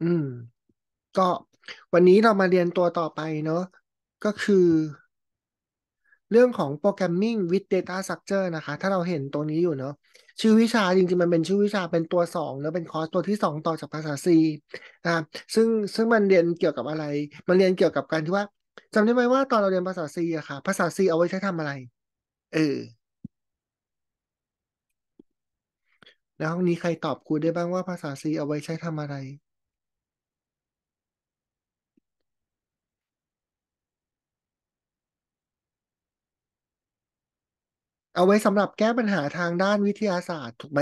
อืม ก็วันนี้เรามาเรียนตัวต่อไปเนาะก็คือ เรื่องของโปรแกรมมิ่งวิดเดต้าสักเจอร์นะคะ ถ้าเราเห็นตัวนี้อยู่เนาะชื่อวิชาจริงๆมันเป็นชื่อวิชาเป็นตัวสองแล้วเป็นคอร์สตัวที่สองต่อจากภาษา C นะครับซึ่งซึ่งมันเรียนเกี่ยวกับอะไร มันเรียนเกี่ยวกับการที่ว่าจำได้ไหมว่า ตอนเราเรียนภาษา C อะค่ะ ภาษา C เอาไว้ใช้ทำอะไรเออแล้วห้องนี้ใครตอบครูได้บ้างว่าภาษา C เอาไว้ใช้ทำอะไรเอาไว้สำหรับแก้ปัญหาทางด้านวิทยาศาสตร์ถูกไหม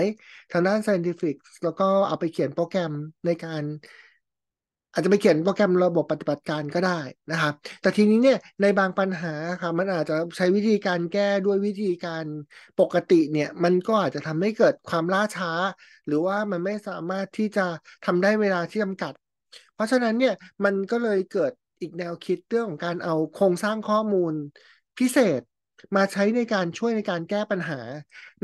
ทางด้าน scientific แล้วก็เอาไปเขียนโปรแกรมในการ อาจจะไปเขียนโปรแกรมระบบปฏิบัติการก็ได้นะครับ แต่ทีนี้เนี่ยในบางปัญหาครับมันอาจจะใช้วิธีการแก้ด้วยวิธีการปกติเนี่ย มันก็อาจจะทำให้เกิดความล่าช้า หรือว่ามันไม่สามารถที่จะทำได้เวลาที่จำกัด เพราะฉะนั้นเนี่ยมันก็เลยเกิดอีกแนวคิดเรื่องของการเอาโครงสร้างข้อมูลพิเศษมาใช้ในการช่วยในการแก้ปัญหา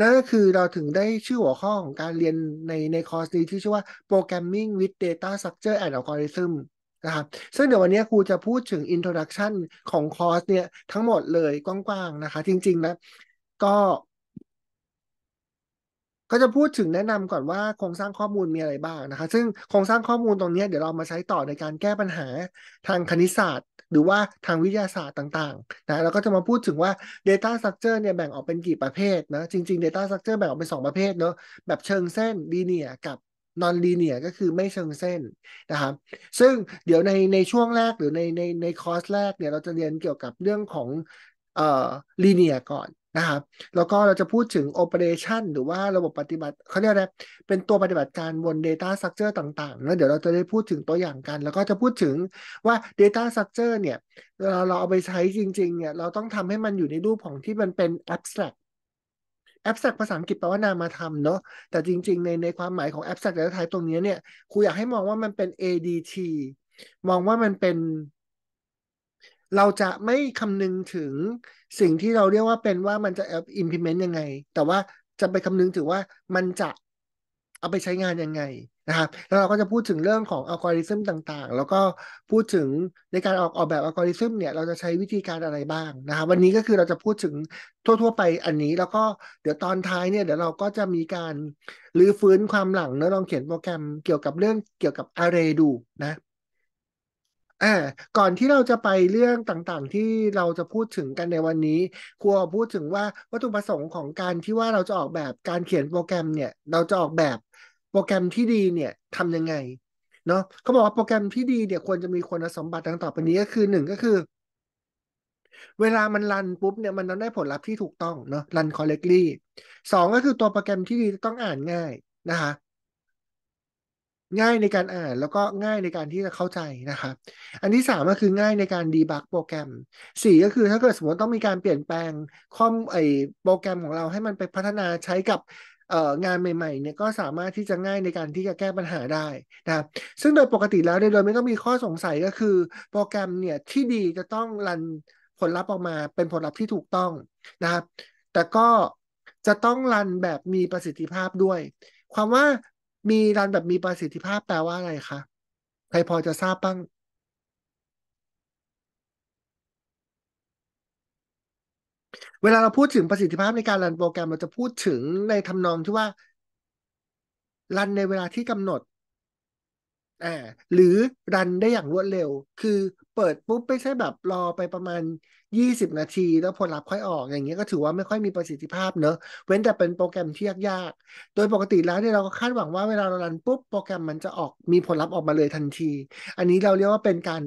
นั่นก็คือเราถึงได้ชื่อหัวข้อของการเรียนในในคอร์สนี้ที่ชื่อว่า Programming with Data Structure and Algorithm นะครับซึ่งเดี๋ยววันนี้ครูจะพูดถึง Introduction ของคอร์สเนี่ยทั้งหมดเลยกว้างๆนะคะ จริงๆนะ ก็ ก็จะพูดถึงแนะนำก่อนว่าโครงสร้างข้อมูลมีอะไรบ้างนะคะ ซึ่งโครงสร้างข้อมูลตรงนี้เดี๋ยวเรามาใช้ต่อในการแก้ปัญหาทางคณิตศาสตร์หรือว่าทางวิทยาศาสตร์ต่างๆนะเราก็จะมาพูดถึงว่า Data Structure เนี่ยแบ่งออกเป็นกี่ประเภทนะ จริง ๆ Data Structure แบ่งออกเป็น 2 ประเภทเนาะแบบเชิงเส้นดีเนียกับนอนลีเนียก็คือไม่เชิงเส้นนะครับ ซึ่งเดี๋ยวในในช่วงแรกหรือในในในคอร์สแรก เนี่ยเราจะเรียนเกี่ยวกับเรื่องของเอ่อลีเนียก่อนนะครับแล้วก็เราจะพูดถึงโอเปอเรชันหรือว่าระบบปฏิบัติเขาเรียกอะไร เป็นตัวปฏิบัติการบน data structure ต่างๆแล้วเดี๋ยวเราจะได้พูดถึงตัวอย่างกัน แล้วก็จะพูดถึงว่า data structure เนี่ย เราเราเอาไปใช้จริงๆเนี่ยเราต้องทำให้มันอยู่ในรูปของที่มันเป็น abstract แอปสักภาษาอังกฤษแปลว่านามาธรรมเนาะแต่จริงๆในในความหมายของแอปสักแต่ละไายตรงนี้เนี่ยครูอยากให้มองว่ามันเป็น ADT มองว่ามันเป็นเราจะไม่คำนึงถึงสิ่งที่เราเรียกว่าเป็นว่ามันจะ implement ยังไง แต่ว่าจะไปคำนึงถึงว่ามันจะเอาไปใช้งานยังไงนะครับแล้วเราก็จะพูดถึงเรื่องของอัลกอริทึมต่างๆแล้วก็พูดถึงในการออกออกแบบอัลกอริทึมเนี่ยเราจะใช้วิธีการอะไรบ้างนะครับวันนี้ก็คือเราจะพูดถึงทั่ว ๆ ไปอันนี้ แล้วก็เดี๋ยวตอนท้ายเนี่ยเดี๋ยวเราก็จะมีการรื้อฟื้นความหลังเนะลองเขียนโปรแกรมเกี่ยวกับเรื่องเกี่ยวกับอาร์เรดูนะอ่าก่อนที่เราจะไปเรื่องต่างๆ ที่เราจะพูดถึงกันในวันนี้ ครัวพูดถึงว่าวัตถุประสงค์ของการที่ว่าเราจะออกแบบการเขียนโปรแกรมเนี่ย เราจะออกแบบโปรแกรมที่ดีเนี่ยทำยังไงเนาะเขาบอกว่าโปรแกรมที่ดีเนี่ยควรจะมีคุณสมบัติดังต่อไปนี้ก็คือหนึ่งก็คือ เวลามันรันปุ๊บเนี่ยมันต้องได้ผลลัพธ์ที่ถูกต้องเนาะรัน correctly สองก็คือตัวโปรแกรมที่ดีต้องอ่านง่ายนะคะง่ายในการอ่านแล้วก็ง่ายในการที่จะเข้าใจนะครับ อันที่สามก็คือง่ายในการดีบักโปรแกรม สี่ก็คือถ้าเกิดสมมติต้องมีการเปลี่ยนแปลงข้อมไอโปรแกรมของเราให้มันไปพัฒนาใช้กับงานใหม่ๆเนี่ยก็สามารถที่จะง่ายในการที่จะแก้ปัญหาได้นะครับซึ่งโดยปกติแล้วโดยไม่ต้องมีข้อสงสัยก็คือ โปรแกรมเนี่ยที่ดีจะต้องรันผลลัพธ์ออกมาเป็นผลลัพธ์ที่ถูกต้องนะครับ แต่ก็จะต้องรันแบบมีประสิทธิภาพด้วย ความว่ามีรันแบบมีประสิทธิภาพแปลว่าอะไรคะใครพอจะทราบบ้าง เวลาเราพูดถึงประสิทธิภาพในการรันโปรแกรมเราจะพูดถึงในทำนองที่ว่า รันในเวลาที่กำหนดอหรือรันได้อย่างรวดเร็ว คือเปิดปุ๊บไม่ใช่แบบรอไปประมาณยี่สิบนาทีแล้วผลลัพธ์ค่อยออกอย่างเงี้ยก็ถือว่าไม่ค่อยมีประสิทธิภาพเนอะเว้นแต่เป็นโปรแกรมที่ยากๆ โดยปกติแล้วเนี่ยเราก็คาดหวังว่าเวลาเรารันปุ๊บโปรแกรมมันจะออกมีผลลัพธ์ออกมาเลยทันที อันนี้เราเรียกว่าเป็นการ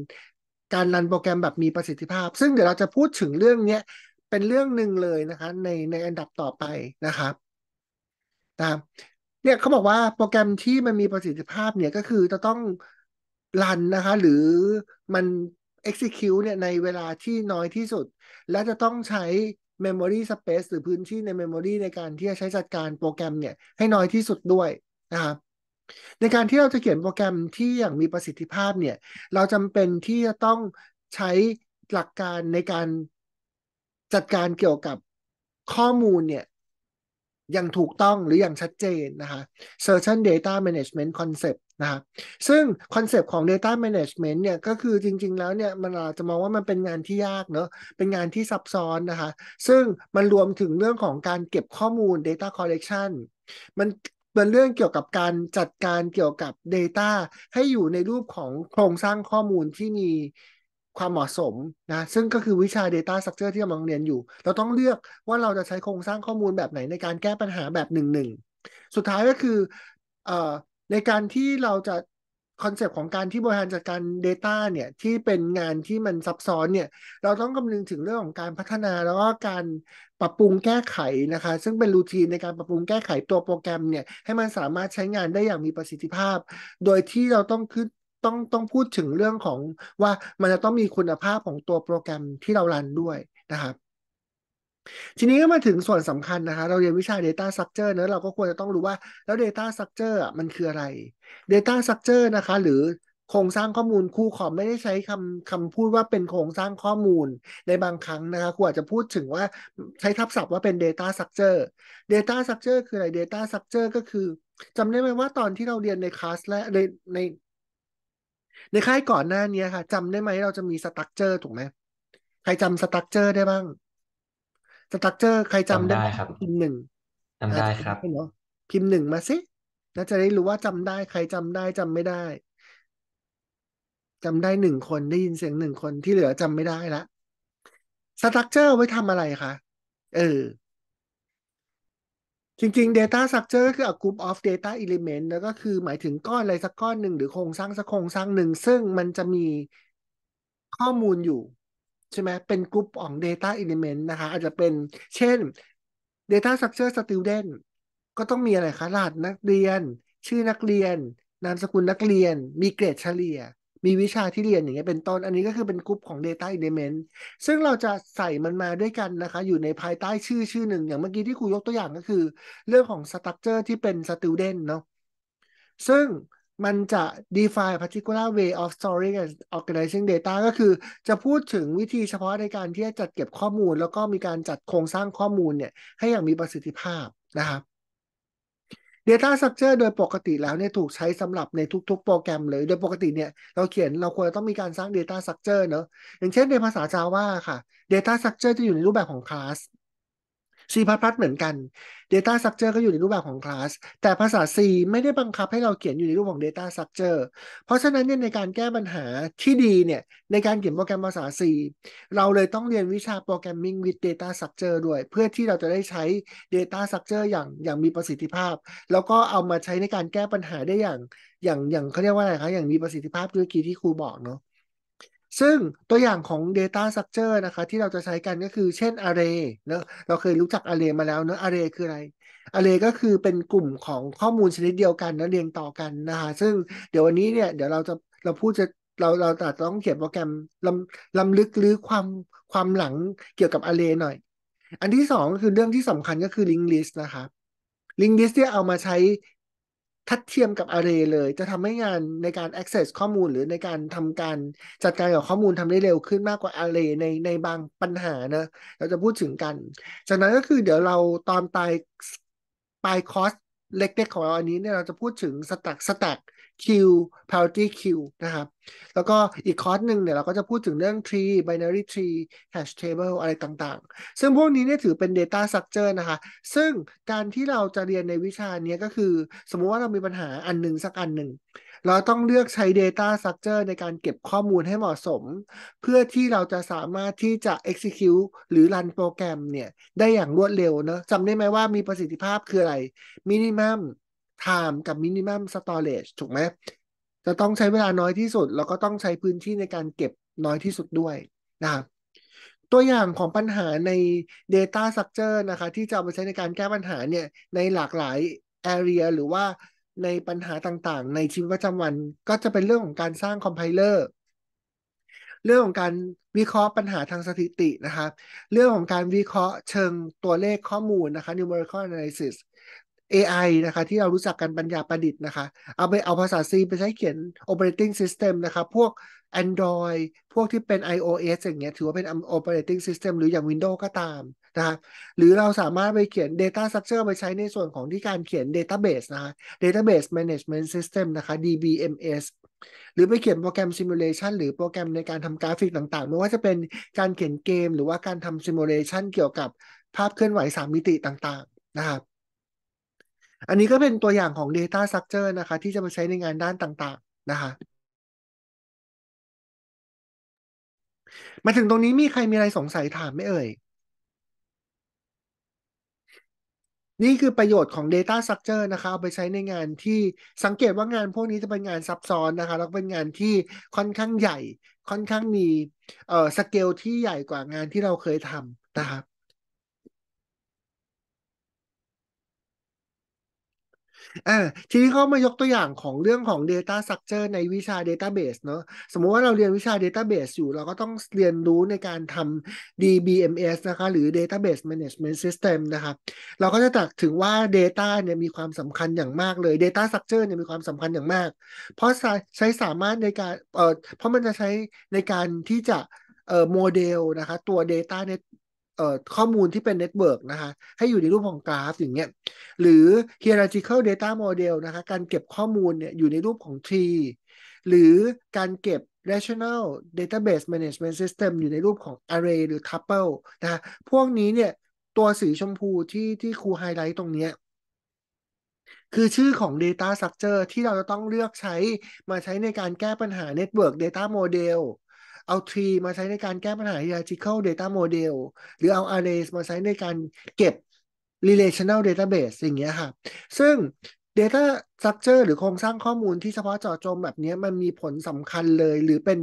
การรันโปรแกรมแบบมีประสิทธิภาพ ซึ่งเดี๋ยวเราจะพูดถึงเรื่องเนี้ยเป็นเรื่องหนึ่งเลยนะคะ ในในอันดับต่อไปนะครับนะเนี่ยเขาบอกว่าโปรแกรมที่มันมีประสิทธิภาพเนี่ยก็คือจะต้องรันนะคะ หรือมัน execute เนี่ยในเวลาที่น้อยที่สุด และจะต้องใช้ memory space หรือพื้นที่ใน memory ในการที่จะใช้จัดการโปรแกรมเนี่ย ให้น้อยที่สุดด้วยนะครับในการที่เราจะเขียนโปรแกรมที่อย่างมีประสิทธิภาพเนี่ย เราจำเป็นที่จะต้องใช้หลักการในการจัดการเกี่ยวกับข้อมูลเนี่ย อย่างถูกต้องหรืออย่างชัดเจนนะคะ s e r h a n n Data Management Concept นะฮะซึ่งคอนเซปต์ของ Data Management เนี่ย ก็คือจริงๆแล้วเนี่ย มันอาจะมองว่ามันเป็นงานที่ยากเนาะเป็นงานที่ซับซ้อนนะคะซึ่งมันรวมถึงเรื่องของการเก็บข้อมูล Data Collection มันเป็นเรื่องเกี่ยวกับการจัดการเกี่ยวกับ Data ให้อยู่ในรูปของโครงสร้างข้อมูลที่มีความเหมาะสมนะ ซึ่งก็คือวิชา Data Structure ที่กำลังเรียนอยู่ เราต้องเลือกว่าเราจะใช้โครงสร้างข้อมูลแบบไหนในการแก้ปัญหาแบบหนึ่งหนึ่งสุดท้ายก็คือในการที่เราจะคอนเซปต์ของการที่บริหารจัดการ Data เนี่ยที่เป็นงานที่มันซับซ้อนเนี่ย เราต้องคำนึงถึงเรื่องของการพัฒนาแล้วก็การปรับปรุงแก้ไขนะคะซึ่งเป็นรูทีนในการปรับปรุงแก้ไขตัวโปรแกรมเนี่ยให้มันสามารถใช้งานได้อย่างมีประสิทธิภาพ โดยที่เราต้องขึ้นต้องต้องพูดถึงเรื่องของว่ามันจะต้องมีคุณภาพของตัวโปรแกรมที่เรารันด้วยนะครับทีนี้ก็มาถึงส่วนสำคัญนะคะ เราเรียนวิชา Data Structure เนะเราก็ควรจะต้องรู้ว่า แล้ว Data Structure อ่ะมันคืออะไร Data Structure นะคะ หรือโครงสร้างข้อมูลคู่ขอไม่ได้ใช้คำคำพูดว่าเป็นโครงสร้างข้อมูลในบางครั้งนะคะครูอาจจะพูดถึงว่าใช้ทับศัพท์ว่าเป็น Data Structure Data Structure คืออะไร Data Structure ก็คือจำได้ไหมว่าตอนที่เราเรียนในคลาสและใน ในในค่ายก่อนหน้านี้ค่ะจำได้ไหมเราจะมีสตั๊กเจอร์ถูกไหมใครจำสตั๊กเจอร์ได้บ้างสตั๊กเจอร์ใครจำได้ไหมครับ พิมพ์หนึ่งจำได้ครับเนาะพิมพ์หนึ่งมาสิน่าจะได้รู้ว่าจำได้ใครจำได้จำไม่ได้จำได้หนึ่งคนได้ยินเสียงหนึ่งคนที่เหลือจำไม่ได้ละสตั๊กเจอร์ไว้ทำอะไรคะเออ จริงๆ Data Structure ก็คือ a group of data element แล้วก็คือหมายถึงก้อนอะไรสักก้อนหนึ่งหรือโครงสร้าง สักโครงสร้างหนึ่งซึ่งมันจะมีข้อมูลอยู่ใช่ไหม เป็นกลุ่มของ Data Element นะคะ อาจจะเป็น เช่น Data Structure Student ก็ต้องมีอะไรคะรหัสนักเรียน ชื่อนักเรียน นามสกุลนักเรียน มีเกรดเฉลี่ย มีวิชาที่เรียนอย่างเงี้ย เป็นต้น อันนี้ก็คือเป็นกลุ่มของ Data Element ซึ่งเราจะใส่มันมาด้วยกันนะคะ อยู่ในภายใต้ชื่อชื่อหนึ่ง อย่างเมื่อกี้ที่ครูยกตัวอย่างก็คือ เรื่องของ Structure ที่เป็น Student เนาะ ซึ่งมันจะ define particular way of storing and organizing data ก็คือจะพูดถึงวิธีเฉพาะในการที่จะจัดเก็บข้อมูล แล้วก็มีการจัดโครงสร้างข้อมูลเนี่ยให้อย่างมีประสิทธิภาพนะครับ Data Structure โดยปกติแล้วเนี่ยถูกใช้สำหรับในทุกๆโปรแกรมเลย โดยปกติเนี่ยเราเขียนเราควรต้องมีการสร้าง Data Structure เนอะอย่างเช่นในภาษา Java ค่ะ Data Structure จะอยู่ในรูปแบบของ class C++ เหมือนกัน Data Structure ก็อยู่ในรูปแบบของ class แต่ภาษา C ไม่ได้บังคับให้เราเขียนอยู่ในรูปของ Data Structure เพราะฉะนั้นเนี่ยในการแก้ปัญหาที่ดีเนี่ยในการเขียนโปรแกรมภาษา C เราเลยต้องเรียนวิชา Programming with Data Structure ด้วย เพื่อที่เราจะได้ใช้ Data Structure อย่างอย่างมีประสิทธิภาพ แล้วก็เอามาใช้ในการแก้ปัญหาได้อย่าง อย่างอย่างเขาเรียกว่าอะไรคะอย่างมีประสิทธิภาพด้วยกีที่ครูบอกเนาะซึ่งตัวอย่างของ Data Structure นะคะ ที่เราจะใช้กันก็คือเช่น Array เนะเราเคยรู้จัก Array มาแล้วเนอะ Array คืออะไร Array ก็คือเป็นกลุ่มของข้อมูลชนิดเดียวกันนะเรียงต่อกันนะคะซึ่งเดี๋ยววันนี้เนี่ย เดี๋ยวเราจะเราพูดจะเราเราจะต้องเขียนโปรแกรมลำลำลึกหรือความความหลังเกี่ยวกับ Array หน่อย อันที่สองคือเรื่องที่สำคัญก็คือ Linked List นะคะ Linked List เนี่ยเอามาใช้ทัดเทียมกับ Array เลย จะทำให้งานในการ access ข้อมูล หรือในการทำการ จัดการกับข้อมูลทำได้เร็วขึ้นมากกว่า Array ในในบางปัญหานะ เราจะพูดถึงกันจากนั้นก็คือเดี๋ยวเราตอนปลายปลายคอร์สเล็กๆของเราอันนี้เนี่ยเราจะพูดถึงสแต็กสแต็กคิว p a r i t y Q นะครับ แล้วก็อีกคอร์สหนึ่งเนี่ยเราก็จะพูดถึงเรื่อง tree binary tree hash table อะไรต่างๆ ซึ่งพวกนี้เนี่ยถือเป็น data structure นะคะ ซึ่งการที่เราจะเรียนในวิชานี้ก็คือ สมมุติว่าเรามีปัญหาอันหนึ่งสักอันหนึ่ง เราต้องเลือกใช้ data structure ในการเก็บข้อมูลให้เหมาะสม เพื่อที่เราจะสามารถที่จะ execute หรือ run โปรแกรมเนี่ย ได้อย่างรวดเร็วเนะจำได้ไหมว่ามีประสิทธิภาพคืออะไร minimum time กับ minimum storage ถูกไหมจะต้องใช้เวลาน้อยที่สุด แล้วก็ต้องใช้พื้นที่ในการเก็บน้อยที่สุดด้วยนะครับตัวอย่างของปัญหาใน data structure นะคะ ที่จะเอามาใช้ในการแก้ปัญหาเนี่ย ในหลากหลาย area หรือว่าในปัญหาต่าง ๆ ในชีวิตประจำวัน ก็จะเป็นเรื่องของการสร้างคอมไพเลอร์เรื่องของการวิเคราะห์ปัญหาทางสถิตินะครับเรื่องของการวิเคราะห์เชิงตัวเลขข้อมูลนะคะ numerical analysis AI นะคะที่เรารู้จักกันปัญญาประดิษฐ์นะคะ เอาไปเอาภาษา C ไปใช้เขียน operating system นะคะพวก Android พวกที่เป็น iOS อย่างเงี้ยถือว่าเป็น operating system หรืออย่าง Windows ก็ตามนะคะหรือเราสามารถไปเขียน data structure ไปใช้ในส่วนของที่การเขียน database นะคะ database management system นะคะ DBMS หรือไปเขียนโปรแกรม simulation หรือโปรแกรมในการทำกราฟิกต่างๆไม่ว่าจะเป็นการเขียนเกม หรือว่าการทำ simulation เกี่ยวกับภาพเคลื่อนไหว3มิติต่างๆนะครับอันนี้ก็เป็นตัวอย่างของ Data Structure นะคะ ที่จะมาใช้ในงานด้านต่างๆนะคะ มาถึงตรงนี้มีใครมีอะไรสงสัยถาม ไม่เอ่ยนี่คือประโยชน์ของ Data Structure นะคะเอาไปใช้ในงานที่สังเกตว่างานพวกนี้จะเป็นงานซับซ้อนนะคะ แล้วเป็นงานที่ค่อนข้างใหญ่ ค่อนข้างมีเอ่อสเกลที่ใหญ่กว่างานที่เราเคยทำนะครับอทีนี้เขามายกตัวอย่างของเรื่องของ Data Structure ในวิชา Database เนาะสมมุติว่าเราเรียนวิชา Database อยู่เราก็ต้องเรียนรู้ในการทำ DBMS นะคะ หรือ Database Management System นะครับเราก็จะตักถึงว่า Data เนี่ยมีความสำคัญอย่างมากเลย Data Structure เนี่ยมีความสำคัญอย่างมาก เพราะใช้สามารถในการเอ่อเพราะมันจะใช้ในการที่จะเอ่อโมเดล นะคะ ตัว Data ในข้อมูลที่เป็นเน็ตเวิร์กนะคะให้อยู่ในรูปของกราฟอย่างเงี้ยหรือ hierarchical data model นะคะการเก็บข้อมูลเนี่ยอยู่ในรูปของ tree หรือการเก็บ rational database management system อยู่ในรูปของ array หรือ tuple นะคะพวกนี้เนี่ยตัวสีชมพูที่ที่ครูไฮไลท์ตรงเนี้ยคือชื่อของ Data Structure ที่เราจะต้องเลือกใช้มาใช้ในการแก้ปัญหา Network Data Model เอา tree มาใช้ในการแก้ปัญหา hierarchical data model หรือเอา arrays มาใช้ในการเก็บ relational database อย่างเงี้ยค่ะ ซึ่ง data structure หรือโครงสร้างข้อมูลที่เฉพาะเจาะจงแบบนี้มันมีผลสำคัญเลย หรือเป็น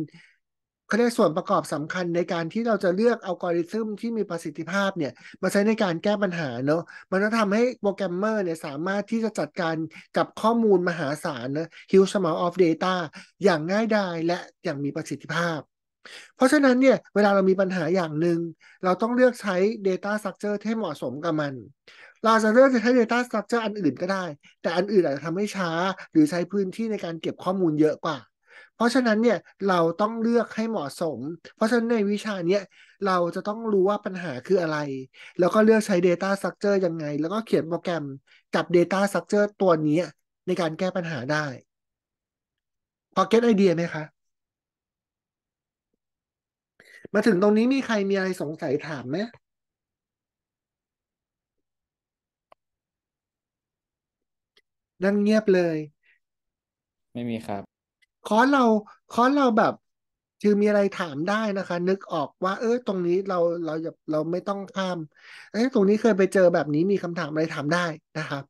เขาเรียกส่วนประกอบสำคัญในการที่เราจะเลือกอัลกอริทึมที่มีประสิทธิภาพเนี่ย มาใช้ในการแก้ปัญหาเนาะมันจะทำให้โปรแกรมเมอร์เนี่ยสามารถที่จะจัดการกับข้อมูลมหาศาลนะ huge amount of data อย่างง่ายดายและอย่างมีประสิทธิภาพเพราะฉะนั้นเนี่ยเวลาเรามีปัญหาอย่างหนึ่งเราต้องเลือกใช้ Data Structure ที่เหมาะสมกับมัน เราจะเลือกใช้ Data Structure อันอื่นก็ได้ แต่อันอื่นอาจจะทำให้ช้า หรือใช้พื้นที่ในการเก็บข้อมูลเยอะกว่า เพราะฉะนั้นเนี่ยเราต้องเลือกให้เหมาะสม เพราะฉะนั้นในวิชาเนี้ยเราจะต้องรู้ว่าปัญหาคืออะไร แล้วก็เลือกใช้ Data Structure ยังไง แล้วก็เขียนโปรแกรมกับ Data Structure ตัวนี้ในการแก้ปัญหาได้พอเก็ตไอเดียไหมคะมาถึงตรงนี้มีใครมีอะไรสงสัยถามไหมนั่งเงียบเลย ไม่มีครับ คอเราคอเราแบบ คือมีอะไรถามได้นะคะ นึกออกว่า เออตรงนี้เรา เราอยเราไม่ต้องข้ามเอ้ตรงนี้เคยไปเจอแบบนี้มีคำถามอะไรถามได้นะครับ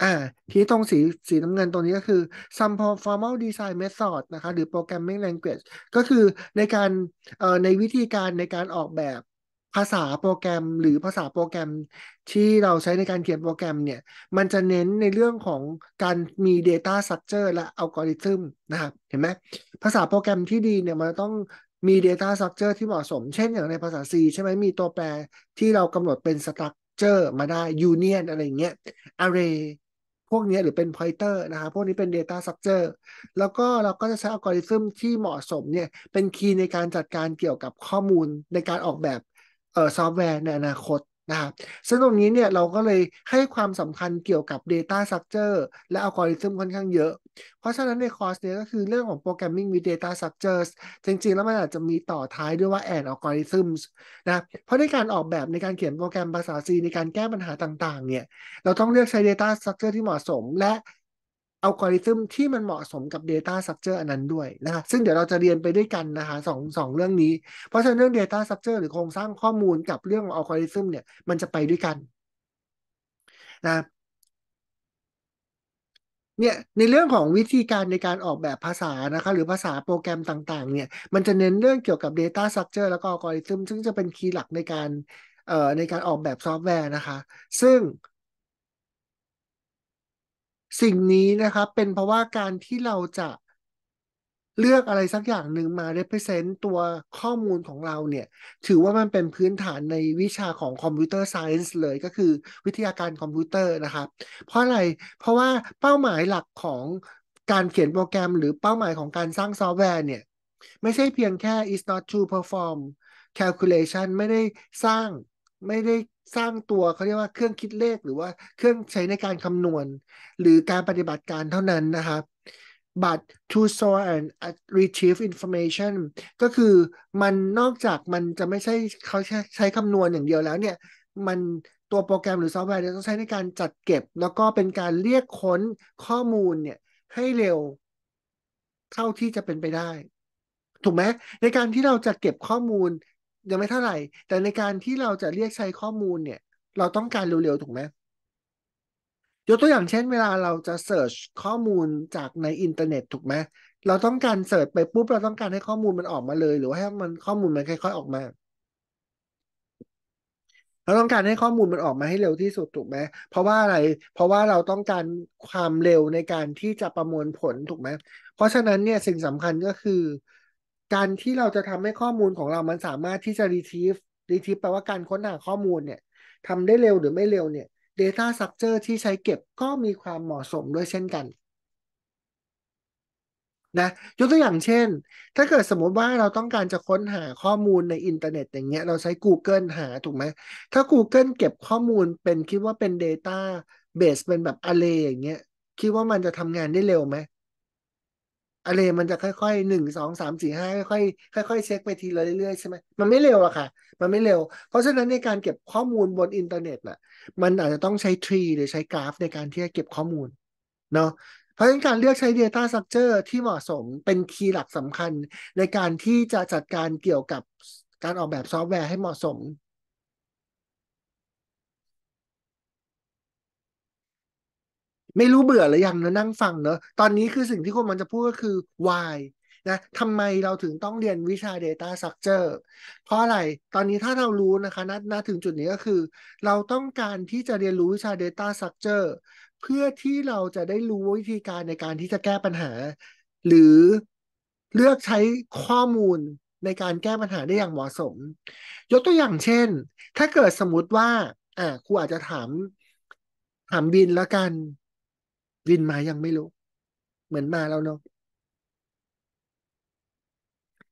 อ่าที่ตรงสีสีน้ำเงินตรงนี้ก็คือ some formal design method นะคะ หรือ programming language ก็คือในการเอ่อในวิธีการในการออกแบบภาษาโปรแกรมหรือภาษาโปรแกรม ที่เราใช้ในการเขียนโปรแกรมเนี่ย มันจะเน้นในเรื่องของการมี Data Structure และ Algorithm นะครับ เห็นไหมภาษาโปรแกรมที่ดีเนี่ยมันต้องมี Data Structure ที่เหมาะสมเช่นอย่างในภาษา C ใช่ไหมมีตัวแปรที่เรากำหนดเป็น Structure มาได้ Union อะไรเงี้ย Array พวกนี้หรือเป็น pointer นะครับ พวกนี้เป็น data structure แล้วก็เราก็จะใช้อัลกอริทึมที่เหมาะสมเนี่ย เป็นคีย์ในการจัดการเกี่ยวกับข้อมูลในการออกแบบเอ่อซอฟต์แวร์ในอนาคตนะครับซึ่งตรงนี้เนี่ยเราก็เลยให้ความสำคัญเกี่ยวกับ Data Structure และอ l g ก r i ิทึมค่อนข้างเยอะ เพราะฉะนั้นในคอร์สเนี้ยก็คือเรื่องของ Programming with Data Structures จริงๆ แล้วมันอาจจะมีต่อท้ายด้วยว่า and algorithms นะ เพราะในการออกแบบในการเขียนโปรแกรมภาษา C ในการแก้ปัญหาต่างๆเนี่ยเราต้องเลือกใช้ Data Structure ที่เหมาะสม และอัลกอริทึมที่มันเหมาะสมกับ Data Structure อันนั้นด้วยนะคะซึ่งเดี๋ยวเราจะเรียนไปด้วยกันนะคะสองสองเรื่องนี้เพราะฉะนั้นเรื่อง Data Structure หรือโครงสร้างข้อมูลกับเรื่องอัลกอริทึมเนี่ย มันจะไปด้วยกันนะเนี่ยในเรื่องของวิธีการในการออกแบบภาษานะคะ หรือภาษาโปรแกรมต่าง ๆเนี่ยมันจะเน้นเรื่องเกี่ยวกับ Data Structure แล้วก็อัลกอริทึมซึ่งจะเป็นคีย์หลักในการเอ่อในการออกแบบซอฟต์แวร์นะคะ ซึ่งสิ่งนี้นะครับเป็นเพราะว่าการที่เราจะเลือกอะไรสักอย่างหนึ่งมา represent ตัวข้อมูลของเราเนี่ยถือว่ามันเป็นพื้นฐานในวิชาของคอมพิวเตอร์ไซเอนซ์เลยก็คือวิทยาการคอมพิวเตอร์นะครับ เพราะอะไรเพราะว่าเป้าหมายหลักของการเขียนโปรแกรมหรือเป้าหมายของการสร้างซอฟต์แวร์เนี่ยไม่ใช่เพียงแค่ is not to perform calculation ไม่ได้สร้างไม่ได้สร้างตัวเขาเรียกว่าเครื่องคิดเลขหรือว่าเครื่องใช้ในการคำนวณ หรือการปฏิบัติการเท่านั้นนะครับ but to store and retrieve information ก็คือมันนอกจากมันจะไม่ใช่เขาใช้คำนวณอย่างเดียวแล้วเนี่ย มันตัวโปรแกรมหรือซอฟต์แวร์จะต้องใช้ในการจัดเก็บ แล้วก็เป็นการเรียกค้นข้อมูลเนี่ย ให้เร็วเท่าที่จะเป็นไปได้ ถูกไหมในการที่เราจะเก็บข้อมูลยังไม่เท่าไหร่ แต่ในการที่เราจะเรียกใช้ข้อมูลเนี่ย เราต้องการเร็วๆถูกไหมยกตัวอย่างเช่น เวลาเราจะเสิร์ชข้อมูลจากในอินเทอร์เน็ตถูกไหมเราต้องการเสิร์ชไปปุ๊บเราต้องการให้ข้อมูลมันออกมาเลย หรือว่าให้มันข้อมูลมันค่อยๆออกมา เราต้องการให้ข้อมูลมันออกมาให้เร็วที่สุดถูกไหมเพราะว่าอะไรเพราะว่าเราต้องการความเร็วในการที่จะประมวลผลถูกไหมเพราะฉะนั้นเนี่ยสิ่งสำคัญก็คือการที่เราจะทำให้ข้อมูลของเรามันสามารถที่จะ retrieve retrieve แปลว่าการค้นหาข้อมูลเนี่ย ทำได้เร็วหรือไม่เร็วเนี่ย data structure ที่ใช้เก็บก็มีความเหมาะสมด้วยเช่นกัน นะ ยกตัวอย่างเช่น ถ้าเกิดสมมติว่าเราต้องการจะค้นหาข้อมูลในอินเทอร์เน็ตอย่างเงี้ย เราใช้ Google หาถูกไหม ถ้า Google เก็บข้อมูลเป็นคิดว่าเป็น Data Base เป็นแบบ Array อย่างเงี้ย คิดว่ามันจะทำงานได้เร็วไหมอะไรมันจะค่อยๆหนึ่งสองสามสี่ห้าค่อยๆค่อยๆ เช็คไปทีละเรื่อยๆ ใช่ไหมมันไม่เร็วอะค่ะ มันไม่เร็ว เพราะฉะนั้นในการเก็บข้อมูลบนอินเทอร์เน็ตน่ะมันอาจจะต้องใช้ทรีหรือใช้กราฟในการที่จะเก็บข้อมูลเนาะเพราะฉะนั้นการเลือกใช้ Data Structure ที่เหมาะสม เป็นคีย์หลักสำคัญในการที่จะจัดการเกี่ยวกับการออกแบบซอฟต์แวร์ให้เหมาะสมไม่รู้เบื่อหรือยังนะนั่งฟังเนอะตอนนี้คือสิ่งที่คนมันจะพูดก็คือ why นะทำไมเราถึงต้องเรียนวิชา Data Structure เพราะอะไรตอนนี้ถ้าเรารู้นะคะณณถึงจุดนี้ก็คือ เราต้องการที่จะเรียนรู้วิชา Data Structure เพื่อที่เราจะได้รู้วิธีการในการที่จะแก้ปัญหา หรือเลือกใช้ข้อมูลในการแก้ปัญหาได้อย่างเหมาะสม ยกตัวอย่างเช่น ถ้าเกิดสมมติว่าอ่าครูอาจจะถามถามบินแล้วกันวินมายังไม่รู้ เหมือนมาแล้วเนาะ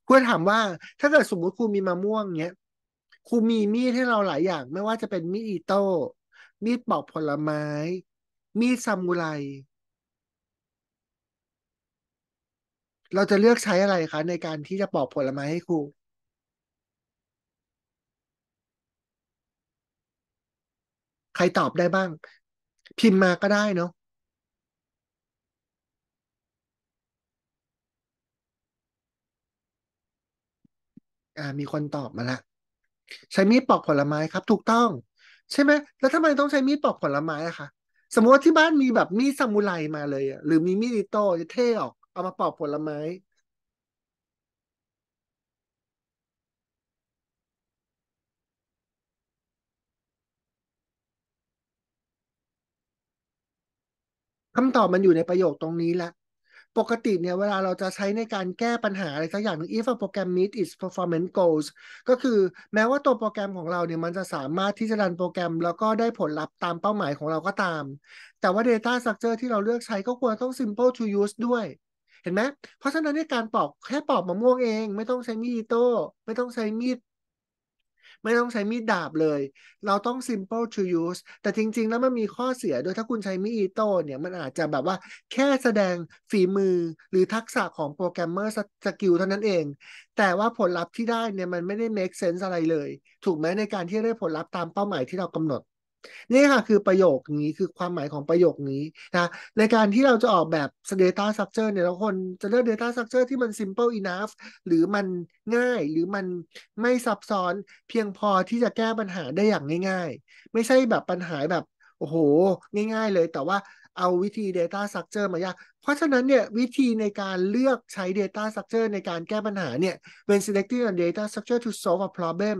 ครูถามว่า ถ้าเกิดสมมุติครูมีมะม่วงเนี้ย ครูมีมีดให้เราหลายอย่าง ไม่ว่าจะเป็นมีดอีโต้ มีดปอกผลไม้ มีดซามูไร เราจะเลือกใช้อะไรคะในการที่จะปอกผลไม้ให้ครู ใครตอบได้บ้าง พิมพ์มาก็ได้เนาะอ่า มีคนตอบมาละ ใช้มีดปอกผลไม้ครับ ถูกต้อง ใช่ไหมแล้วทำไมต้องใช้มีดปอกผลไม้อะคะ สมมติว่าที่บ้านมีแบบมีดซามูไรมาเลยอะหรือมีมีดอิโต้เท่ออก เอามาปอกผลไม้คำตอบมันอยู่ในประโยคตรงนี้ละปกติเนี่ยเวลาเราจะใช้ในการแก้ปัญหาอะไรสักอย่างหนึ่ง if a program meet its performance goals ก็คือแม้ว่าตัวโปรแกรมของเราเนี่ยมันจะสามารถที่จะรันโปรแกรมแล้วก็ได้ผลลัพธ์ตามเป้าหมายของเราก็ตาม แต่ว่า data structure ที่เราเลือกใช้ก็ควรต้อง simple to use ด้วย เห็นไหมเพราะฉะนั้นในการปอกแค่ปอกมะม่วงเอง ไม่ต้องใช้มีดโต้ไม่ต้องใช้มีดไม่ต้องใช้มีดดาบเลย เราต้อง simple to use แต่จริงๆ แล้วมันมีข้อเสียด้วยถ้าคุณใช้มีดอีโต้เนี่ยมันอาจจะแบบว่าแค่แสดงฝีมือ หรือทักษะของโปรแกรมเมอร์สกิลเท่านั้นเอง แต่ว่าผลลัพธ์ที่ได้เนี่ยมันไม่ได้ make sense อะไรเลย ถูกไหมในการที่ได้ผลลัพธ์ตามเป้าหมายที่เรากำหนดนี่ค่ะคือประโยคนี้คือความหมายของประโยคนี้นะในการที่เราจะออกแบบ Data Structure เนี่ยเราคนจะเลือก Data Structure ที่มัน simple enough หรือมันง่ายหรือมันไม่ซับซ้อนเพียงพอที่จะแก้ปัญหาได้อย่างง่ายๆ ไม่ใช่แบบปัญหาแบบโอ้โหง่ายๆเลยแต่ว่าเอาวิธี Data Structure มายาก เพราะฉะนั้นเนี่ยวิธีในการเลือกใช้ Data Structure ในการแก้ปัญหาเนี่ย when selecting a data structure to solve a problem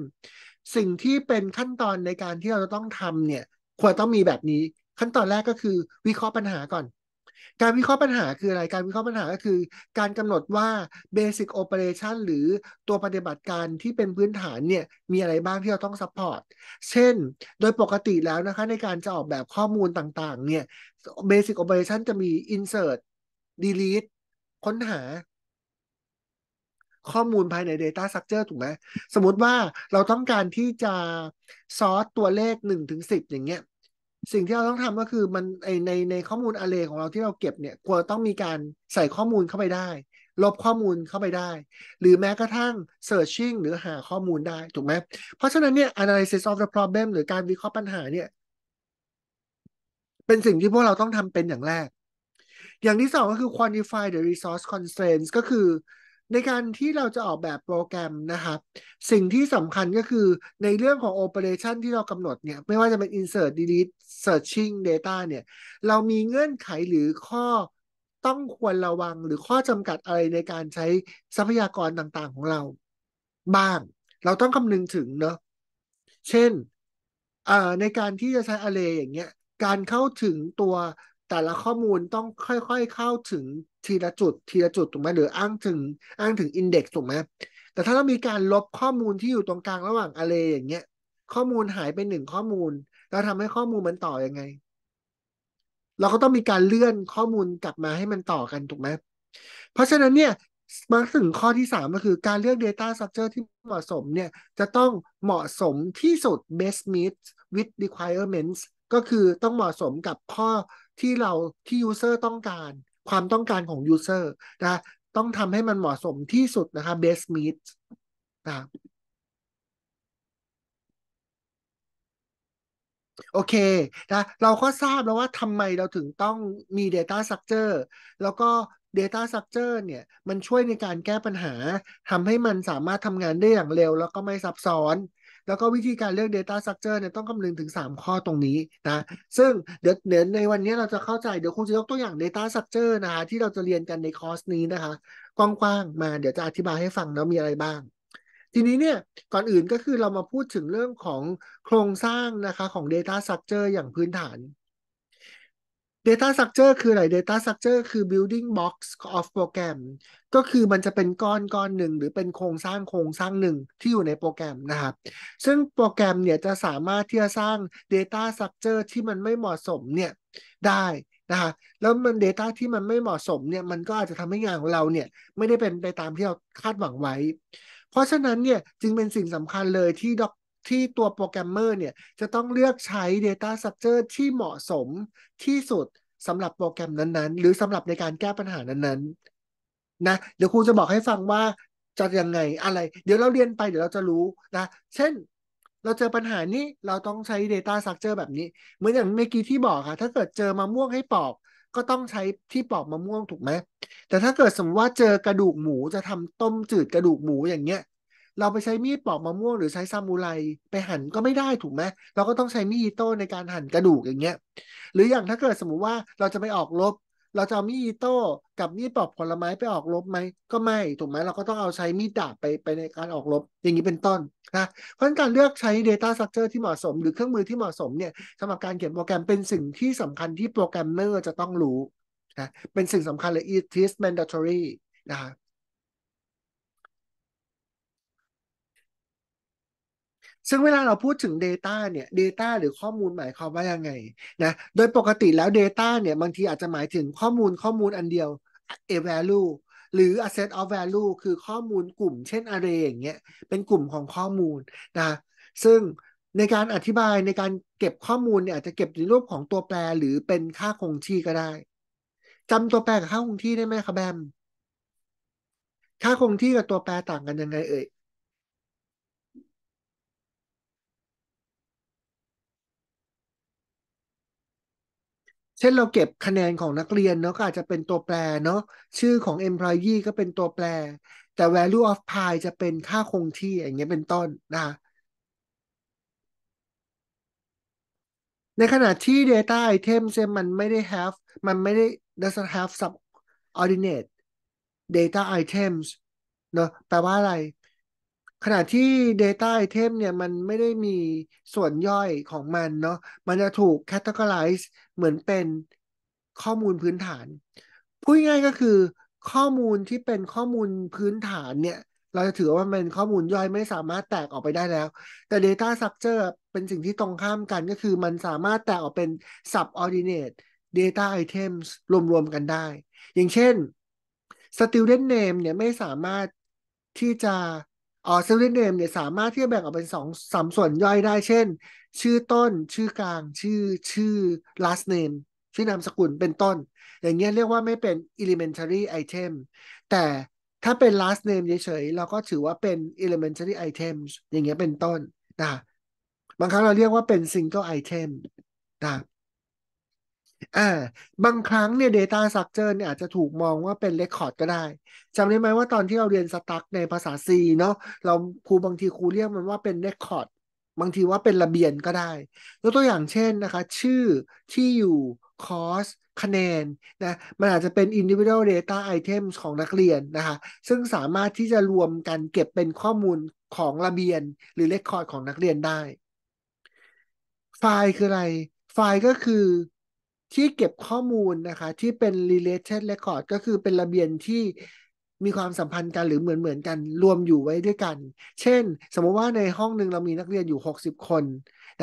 สิ่งที่เป็นขั้นตอนในการที่เราจะต้องทำเนี่ยควรต้องมีแบบนี้ ขั้นตอนแรกก็คือวิเคราะห์ปัญหาก่อน การวิเคราะห์ปัญหาคืออะไร การวิเคราะห์ปัญหาก็คือ การกำหนดว่า Basic Operation หรือตัวปฏิบัติการที่เป็นพื้นฐานเนี่ยมีอะไรบ้างที่เราต้องซัพพอร์ตเช่นโดยปกติแล้วนะคะในการจะออกแบบข้อมูลต่างๆ เนี่ย Basic Operation จะมี Insert Delete ค้นหาข้อมูลภายใน Data Structure ถูกไหม สมมติว่าเราต้องการที่จะซอสตัวเลข1นถึงสิอย่างเงี้ย สิ่งที่เราต้องทำก็คือมันในในข้อมูล array ของเราที่เราเก็บเนี่ยควรต้องมีการใส่ข้อมูลเข้าไปได้ ลบข้อมูลเข้าไปได้ หรือแม้กระทั่ง searching หรือหาข้อมูลได้ ถูกไหมเพราะฉะนั้นเนี่ย analysis of the problem หรือการวิเคราะห์ปัญหาเนี่ย เป็นสิ่งที่พวกเราต้องทำเป็นอย่างแรก อย่างที่สองก็คือ quantify the resource constraints ก็คือในการที่เราจะออกแบบโปรแกรมนะครับ สิ่งที่สำคัญก็คือในเรื่องของโอ p e r a t i o n ที่เรากำหนดเนี่ย ไม่ว่าจะเป็น Insert Delete Searching Data เนี่ยเรามีเงื่อนไขหรือข้อต้องควรระวัง หรือข้อจำกัดอะไรในการใช้ทรัพยากรต่างๆ ของเรา บ้าง เราต้องคำนึงถึงเนาะเช่นในการที่จะใช้อะไรอย่างเงี้ยการเข้าถึงตัวแต่ละข้อมูลต้องค่อย ๆเข้าถึงทีละจุด ทีละจุดถูกไหมหรืออ้างถึงอ้างถึงอินเด็กซ์ถูกไหมแต่ถ้าเรามีการลบข้อมูลที่อยู่ตรงกลางระหว่างอะไรอย่างเงี้ยข้อมูลหายไปหนึ่งข้อมูล เราทำให้ข้อมูลมันต่อยังไง เราก็ต้องมีการเลื่อนข้อมูลกลับมาให้มันต่อกันถูกไหมเพราะฉะนั้นเนี่ยมาถึงข้อที่ 3 ก็คือการเลือก Data Structure ที่เหมาะสมเนี่ยจะต้องเหมาะสมที่สุด best meet with requirements ก็คือต้องเหมาะสมกับข้อที่เรา ที่ยูเซอร์ต้องการ ความต้องการของยูเซอร์นะต้องทำให้มันเหมาะสมที่สุดนะคะ best meet นะโอเคนะเราก็ทราบแล้วว่าทำไมเราถึงต้องมี Data Structure แล้วก็ Data Structure เนี่ย มันช่วยในการแก้ปัญหาทำให้มันสามารถทำงานได้อย่างเร็ว แล้วก็ไม่ซับซ้อนแล้วก็วิธีการเลือก Data Structure เนี่ยต้องคำนึงถึง 3 ข้อตรงนี้นะซึ่งเดี๋ยวเียในวันนี้เราจะเข้าใจเดี๋ยวคงจะยกตัวอย่าง Data Structure นะคะที่เราจะเรียนกันในคอร์สนี้นะคะกว้างๆ มาเดี๋ยวจะอธิบายให้ฟังแล้วมีอะไรบ้าง ทีนี้เนี่ยก่อนอื่นก็คือเรามาพูดถึงเรื่องของโครงสร้างนะคะของ Data Structure อย่างพื้นฐาน Data Structure คืออะไร Data Structure คือ Building Box of Program ก็คือมันจะเป็นก้อนก้อนหนึ่ง หรือเป็นโครงสร้างโครงสร้างหนึ่งที่อยู่ในโปรแกรมนะครับ ซึ่งโปรแกรมเนี่ยจะสามารถที่จะสร้าง Data Structure ที่มันไม่เหมาะสมเนี่ยได้นะฮะแล้วมัน Data ที่มันไม่เหมาะสมเนี่ยมันก็อาจจะทำให้งานของเราเนี่ยไม่ได้เป็นไปตามที่เราคาดหวังไว้ เพราะฉะนั้นเนี่ยจึงเป็นสิ่งสำคัญเลยที่ดที่ตัวโปรแกรมเมอร์เนี่ยจะต้องเลือกใช้ Data Structure ที่เหมาะสมที่สุดสำหรับโปรแกรมนั้นๆ หรือสำหรับในการแก้ปัญหานั้นๆนะเดี๋ยวครูจะบอกให้ฟังว่าจะยังไงอะไร เดี๋ยวเราเรียนไปเดี๋ยวเราจะรู้นะเช่น เราเจอปัญหานี้เราต้องใช้ Data Structure แบบนี้เหมือนอย่างเมื่อกี้ที่บอกค่ะ ถ้าเกิดเจอมะม่วงให้ปอก ก็ต้องใช้ที่ปอกมะม่วงถูกไหมแต่ถ้าเกิดสมมติว่าเจอกระดูกหมูจะทำต้มจืดกระดูกหมูอย่างเงี้ยเราไปใช้มีดปอกมะม่วงหรือใช้ซามูไรไปหั่นก็ไม่ได้ถูกไหมเราก็ต้องใช้มีดอโต้ในการหั่นกระดูกอย่างเงี้ย หรืออย่างถ้าเกิดสมมุติว่าเราจะไปออกรบเราจะเอามีดอโต้กับมีดปอกผลไม้ไปออกรบไหมก็ไม่ ถูกไหมเราก็ต้องเอาใช้มีดดาบไปไปในการออกรบอย่างนี้เป็นต้นนะเพราะการเลือกใช้ Data Structure ที่เหมาะสมหรือเครื่องมือที่เหมาะสมเนี่ยสำหรับการเขียนโปรแกรมเป็นสิ่งที่สำคัญที่โปรแกรมเมอร์จะต้องรู้นะเป็นสิ่งสำคัญเลย it is mandatory นะครับซึ่งเวลาเราพูดถึง Data เนี่ย Data หรือข้อมูลหมายความว่ายังไงนะโดยปกติแล้ว Data เนี่ยบางทีอาจจะหมายถึงข้อมูลข้อมูลอันเดียว a value หรือ asset of value คือข้อมูลกลุ่มเช่น array อย่างเงี้ยเป็นกลุ่มของข้อมูลนะซึ่งในการอธิบายในการเก็บข้อมูลเนี่ยอาจจะเก็บในรูปของตัวแปรหรือเป็นค่าคงที่ก็ได้จำตัวแปรกับค่าคงที่ได้ไหมครับแบมค่าคงที่กับตัวแปรต่างกันยังไงเอ่ยช่นเราเก็บคะแนนของนักเรียนเนาะก็อาจจะเป็นตัวแปรเนาะชื่อของ employee ก็เป็นตัวแปร แต่ value of pie จะเป็นค่าคงที่อย่างเงี้ยเป็นต้นนะคะในขณะที่ data item เซมมันไม่ได้ have มันไม่ได้ doesn't have subordinate data items เนาะแปลว่าอะไรขณะที่ Data Item เนี่ยมันไม่ได้มีส่วนย่อยของมัน เนาะ มันจะถูก Categorize เหมือนเป็นข้อมูลพื้นฐาน พูดง่ายก็คือ ข้อมูลที่เป็นข้อมูลพื้นฐาน เนี่ย เราจะถือว่ามันเป็นข้อมูลย่อยไม่สามารถแตกออกไปได้แล้ว แต่ Data Structure เป็นสิ่งที่ตรงข้ามกันก็คือมันสามารถแตกออกเป็น Subordinate Data Items รวมๆกันได้ อย่างเช่น Student Name เนี่ยไม่สามารถที่จะออ solid n a m เนี่ยสามารถที่จะแบ่งออกเป็นสองสามส่วนย่อยได้เช่น ชื่อต้น ชื่อกลาง ชื่อชื่อ last name ชื่อนามสกุลเป็นต้น อย่างเงี้ยเรียกว่าไม่เป็น elementary item แต่ถ้าเป็น last name เฉยๆ เราก็ถือว่าเป็น elementary items อย่างเงี้ยเป็นต้นนะบางครั้งเราเรียกว่าเป็น single item นะอ่าบางครั้งเนี่ย Data Structure เนี่ยอาจจะถูกมองว่าเป็น Record ก็ได้จำได้ไหมว่าตอนที่เราเรียนสตั๊กในภาษา C เนาะเราครูบางทีครูเรียกมันว่าเป็น Record บางทีว่าเป็นระเบียนก็ได้ยกตัวอย่างเช่นนะคะ ชื่อที่อยู่คอร์สคะแนนนะมันอาจจะเป็น individual data items ของนักเรียนนะคะซึ่งสามารถที่จะรวมกันเก็บเป็นข้อมูลของระเบียนหรือ record ของนักเรียนได้ ไฟล์คืออะไร ไฟล์ก็คือที่เก็บข้อมูลนะคะที่เป็น related record ก็คือเป็นระเบียนที่มีความสัมพันธ์กันหรือเหมือนเหมือนกัน รวมอยู่ไว้ด้วยกัน เช่น สมมติว่าในห้องหนึ่งเรามีนักเรียนอยู่ 60 คน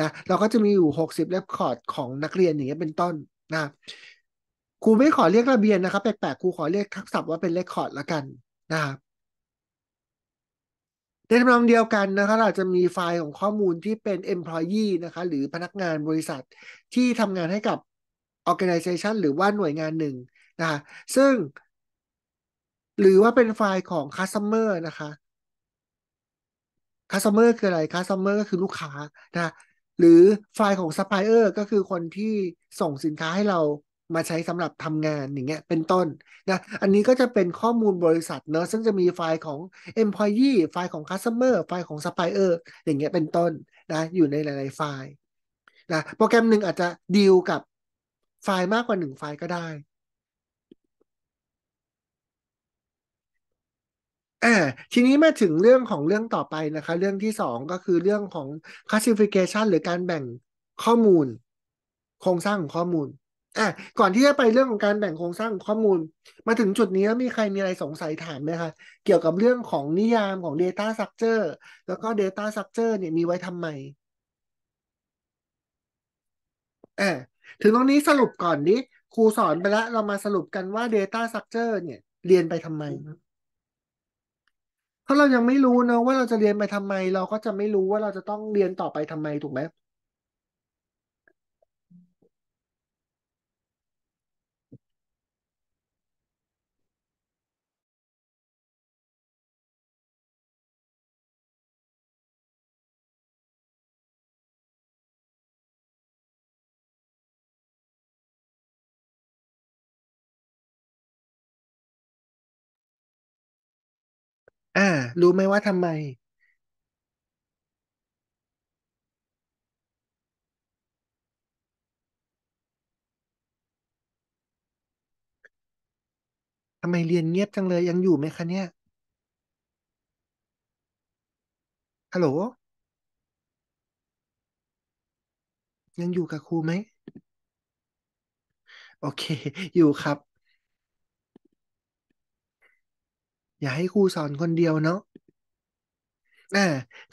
นะเราก็จะมีอยู่ 60เรคคอร์ดของนักเรียนอย่างเงี้ยเป็นต้นนะครูไม่ขอเรียกระเบียนนะครับแปลกๆครูขอเรียกทักษะว่าเป็นเ e c คอร์ดละกันนะครับในทำนองเดียวกันนะคะเราจะมีไฟล์ของข้อมูลที่เป็น employee นะคะหรือพนักงานบริษัทที่ทำงานให้กับ organization หรือว่าหน่วยงานหนึ่งนะคะ ซึ่ง หรือว่าเป็นไฟล์ของ customer นะคะ customer คืออะไร customer ก็คือลูกค้านะหรือไฟล์ของ supplier ก็คือคนที่ส่งสินค้าให้เรามาใช้สำหรับทำงานอย่างเงี้ย เป็นต้นนะ อันนี้ก็จะเป็นข้อมูลบริษัทเนอะซึ่งจะมีไฟล์ของ employee ไฟล์ของ customer ไฟล์ของ supplier อย่างเงี้ย เป็นต้นนะ อยู่ในหลาย ๆ ไฟล์นะ โปรแกรมหนึ่งอาจจะดีลกับไฟล์มากกว่าหนึ่งไฟล์ก็ได้อ่าทีนี้มาถึงเรื่องของเรื่องต่อไปนะคะ เรื่องที่สองก็คือเรื่องของ classification หรือการแบ่งข้อมูล โครงสร้างของข้อมูลอ่ะก่อนที่จะไปเรื่องของการแบ่งโครงสร้างของข้อมูล มาถึงจุดนี้มีใครมีอะไรสงสัยถามไหมคะ เกี่ยวกับเรื่องของนิยามของ Data Structure แล้วก็ Data Structure เนี่ยมีไว้ทำไมอ่าถึงตรงนี้สรุปก่อนดิครูสอนไปแล้วเรามาสรุปกันว่า Data Structure เนี่ยเรียนไปทำไมถ้าเรายังไม่รู้นะว่าเราจะเรียนไปทำไม เราก็จะไม่รู้ว่าเราจะต้องเรียนต่อไปทำไม ถูกไหมอ่ารู้ไหมว่าทำไมทำไมเรียนเงียบจังเลยยังอยู่ไหมคะเนี่ยฮัลโหลยังอยู่กับครูไหม โอเค อยู่ครับอย่าให้ครูสอนคนเดียวเนาะอ่า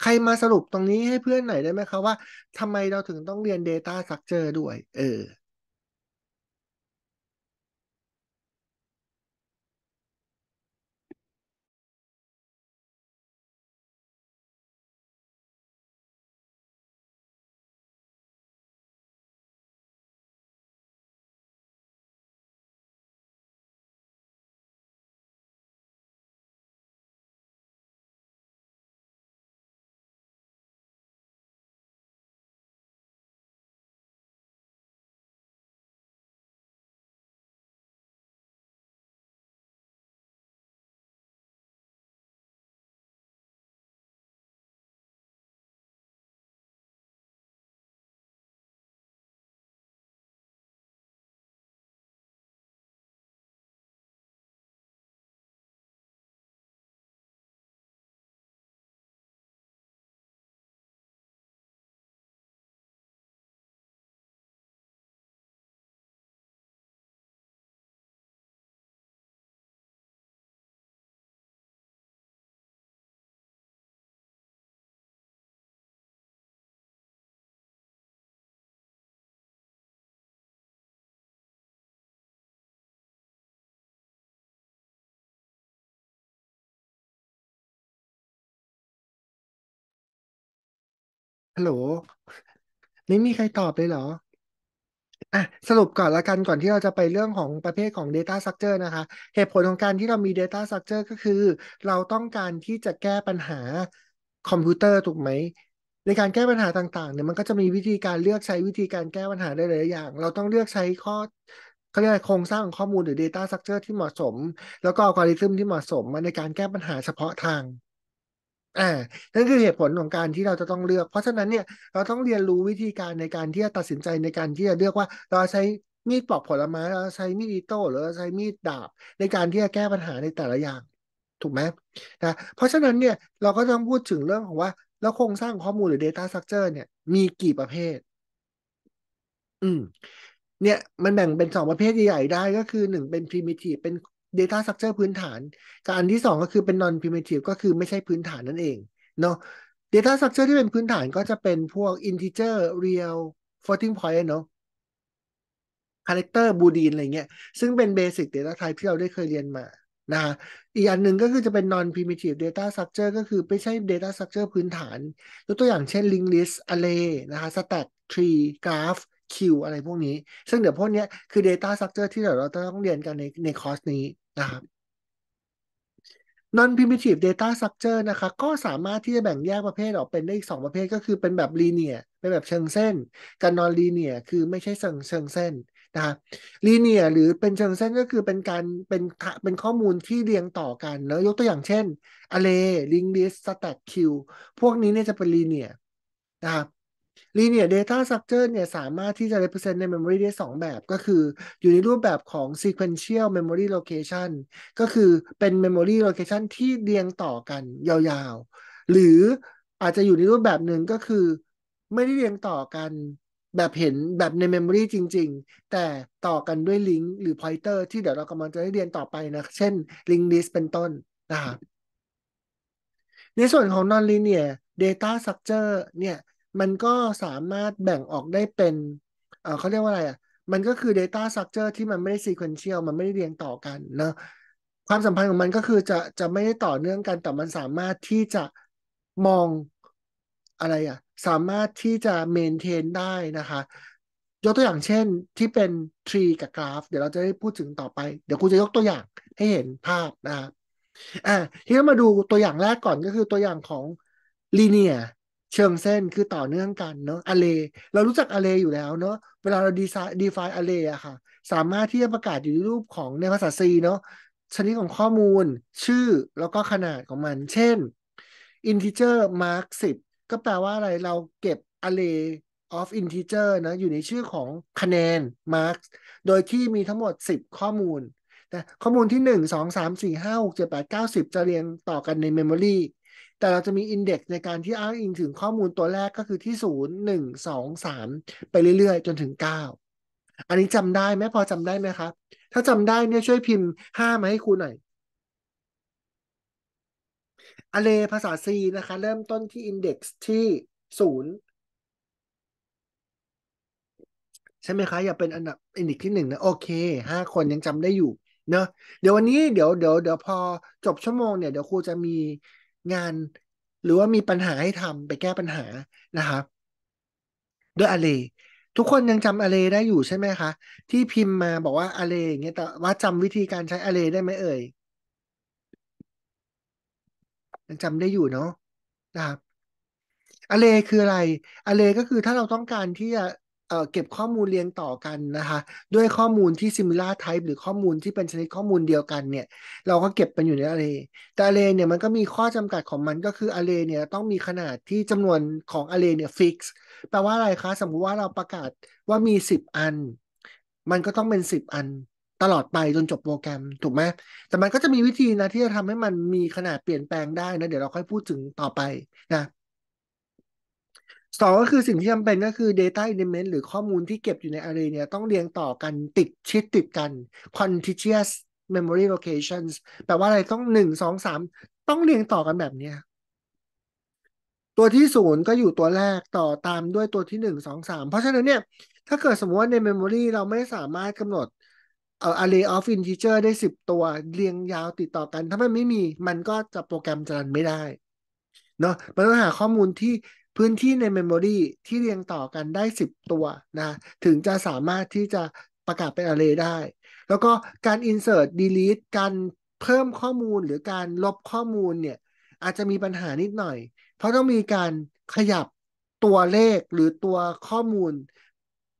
ใครมาสรุปตรงนี้ให้เพื่อนหน่อยได้ไหมคะว่าทำไมเราถึงต้องเรียน Data Structure ด้วยเออฮัลโหลไม่มีใครตอบเลยเหรออ่ะสรุปก่อนละกันก่อนที่เราจะไปเรื่องของประเภทของ Data Structure นะคะ เหตุผลของการที่เรามี Data Structure ก็คือ เราต้องการที่จะแก้ปัญหาคอมพิวเตอร์ถูกไหมในการแก้ปัญหาต่างๆเนี่ยมันก็จะมีวิธีการเลือกใช้วิธีการแก้ปัญหาได้หลายอย่าง เราต้องเลือกใช้ข้อเขาเรียกอโครงสร้างของข้อมูลหรือ Data Structure ที่เหมาะสม แล้วก็อัลกอริทึมที่เหมาะสมมาในการแก้ปัญหาเฉพาะทางอ่านั่นคือเหตุผลของการที่เราจะต้องเลือก เพราะฉะนั้นเนี่ย เราต้องเรียนรู้วิธีการในการที่จะตัดสินใจในการที่จะเลือกว่า เราใช้มีดปอกผลไม้เราใช้มีดอีโต้หรือเราใช้มีดดาบ ในการที่จะแก้ปัญหาในแต่ละอย่าง ถูกไหมนะ เพราะฉะนั้นเนี่ยเราก็ต้องพูดถึงเรื่องของว่า แล้วโครงสร้างข้อมูลหรือ Data Structure เนี่ยมีกี่ประเภท อืมเนี่ย มันแบ่งเป็นสองประเภทใหญ่ๆได้ก็คือหนึ่งเป็น primitive เป็น Data Structure พื้นฐานการอันที่สองก็คือเป็น Non Primitive ก็คือไม่ใช่พื้นฐานนั่นเองเนาะ Data Structure ที่เป็นพื้นฐานก็จะเป็นพวก Integer Real Floating Point เนาะ Character Boolean อะไรเงี้ยซึ่งเป็น Basic Data Type ที่เราได้เคยเรียนมานะฮะอีกอันหนึ่งก็คือจะเป็น non primitive data structure ก็คือไม่ใช่ data structure พื้นฐานยกตัวอย่างเช่น linked list array นะฮะ stack tree graph คิวอะไรพวกนี้ ซึ่งเดี๋ยวพวกนี้คือ Data Structure ที่เดี๋ยวเราต้องเรียนกันในในคอร์สนี้นะครับ non primitive data structure นะคะ ก็สามารถที่จะแบ่งแยกประเภทออกเป็นได้อีกสองประเภทก็คือเป็นแบบ linear เป็นแบบเชิงเส้น กับ non linear คือไม่ใช่เชิงเชิงเส้น นะคะลีเนียหรือเป็นเชิงเส้นก็คือเป็นการเป็นเป็นข้อมูลที่เรียงต่อกันเนะยกตัวอย่างเช่น array linked list stack queue พวกนี้เนี่ยจะเป็นลีเนียนะครับลีเนียเดต้าสักเจอเนี่ยสามารถที่จะ represent ใน memory ได้2แบบ ก็คืออยู่ในรูปแบบของ sequential memory location ก็คือเป็น memory location ที่เรียงต่อกันยาวๆ หรืออาจจะอยู่ในรูปแบบหนึ่งก็คือ ไม่ได้เรียงต่อกันแบบเห็นแบบใน Memory จริงๆ แต่ต่อกันด้วยลิงก์หรือ pointer ที่เดี๋ยวเรากำลังจะได้เรียนต่อไปนะเช่น link list เป็นต้น นะครับในส่วนของ non linear data structure เนี่ยมันก็สามารถแบ่งออกได้เป็นเเขาเรียกว่าอะไรอ่ะ มันก็คือ Data Structure ที่มันไม่ได้ Sequential มันไม่ได้เรียงต่อกัน เนาะ ความสัมพันธ์ของมันก็คือจะจะไม่ได้ต่อเนื่องกัน แต่มันสามารถที่จะมองอะไรอ่ะ สามารถที่จะเมนเทนได้นะคะ ยกตัวอย่างเช่นที่เป็นทรีกับกราฟเดี๋ยวเราจะได้พูดถึงต่อไป เดี๋ยวคูจะยกตัวอย่างให้เห็นภาพนะคะอ่าทีนี้มาดูตัวอย่างแรกก่อนก็คือตัวอย่างของ linear เชิงเส้นคือต่อเนื่องกันเนาะอะเลเรารู้จักอะเลอยู่แล้วเนาะ เวลาเราดีไซน์ดีไฟอะเลอะค่ะ สามารถที่จะประกาศอยู่ในรูปของในภาษา C เนาะ ชนิดของข้อมูล ชื่อ แล้วก็ขนาดของมัน เช่น integer mark 10 ก็แปลว่าอะไรเราเก็บ array of integer นะ อยู่ในชื่อของคะแนน mark โดยที่มีทั้งหมด 10 ข้อมูล ข้อมูลที่ 1 2 3 4 5 6 7 8 9 10 จะเรียงต่อกันใน memory แต่เราจะมีอินเด็กซ์ในการที่อ้างอิงถึงข้อมูลตัวแรกก็คือที่ศูนย์หนึ่งสองสามไปเรื่อยๆ จนถึงเก้า อันนี้จำได้ไหมพอจำได้ไหมครับ ถ้าจำได้เนี่ยช่วยพิมพ์ห้ามาให้ครูหน่อยอเลภาษาซีนะคะ เริ่มต้นที่อินเด็กซ์ที่ศูนย์ใช่ไหมคะ อย่าเป็นอันดับอินดิกที่หนึ่งนะโอเคห้าคนยังจำได้อยู่เนอะเดี๋ยววันนี้เดี๋ยวเดี๋ยวเดี๋ยวพอจบชั่วโมงเนี่ยเดี๋ยวครูจะมีงานหรือว่ามีปัญหาให้ทำไปแก้ปัญหานะครับ ด้วยอะไรทุกคนยังจำอะไรได้อยู่ใช่ไหมคะ ที่พิมพ์มาบอกว่าอะไรอย่างเงี้ยแต่ว่าจำวิธีการใช้อะไรได้ไหมเอ่ย ยังจำได้อยู่เนาะนะครับอะไรคืออะไรอะไรก็คือถ้าเราต้องการที่จะเก็บข้อมูลเรียงต่อกันนะคะ ด้วยข้อมูลที่ similar type หรือข้อมูลที่เป็นชนิดข้อมูลเดียวกันเนี่ย เราก็เก็บเป็นอยู่ใน array แต่ array เนี่ยมันก็มีข้อจำกัดของมันก็คือ array เนี่ยต้องมีขนาดที่จำนวนของ array เนี่ย fix แปลว่าอะไรคะ สมมุติว่าเราประกาศว่ามี 10 อัน มันก็ต้องเป็น 10 อัน ตลอดไปจนจบโปรแกรม ถูกไหมแต่มันก็จะมีวิธีนะที่จะทำให้มันมีขนาดเปลี่ยนแปลงได้นะเดี๋ยวเราค่อยพูดถึงต่อไปนะสองก็คือสิ่งที่จำเป็นก็คือ Data Element หรือข้อมูลที่เก็บอยู่ในอารีเนี่ย ต้องเรียงต่อกันติดชิดติดกัน contiguous memory locations แปลว่าอะไรต้องหนึ่งสองสามต้องเรียงต่อกันแบบเนี้ยตัวที่ศูนย์ก็อยู่ตัวแรกต่อตามด้วยตัวที่หนึ่งสองสามเพราะฉะนั้นเนี่ย ถ้าเกิดสมมติว่าใน Memory เราไม่สามารถกำหนดเอ่อ array of integer ได้สิบตัวเรียงยาวติดต่อกัน ถ้ามันไม่มีมันก็จะโปรแกรมจะรันไม่ได้เนาะมันต้องหาข้อมูลที่พื้นที่ในเมมโมรีที่เรียงต่อกันได้ 10 ตัวนะถึงจะสามารถที่จะประกาศเป็น์เรย์ได้ แล้วก็การ insert delete การเพิ่มข้อมูลหรือการลบข้อมูลเนี่ยอาจจะมีปัญหานิดหน่อย เพราะต้องมีการขยับตัวเลขหรือตัวข้อมูล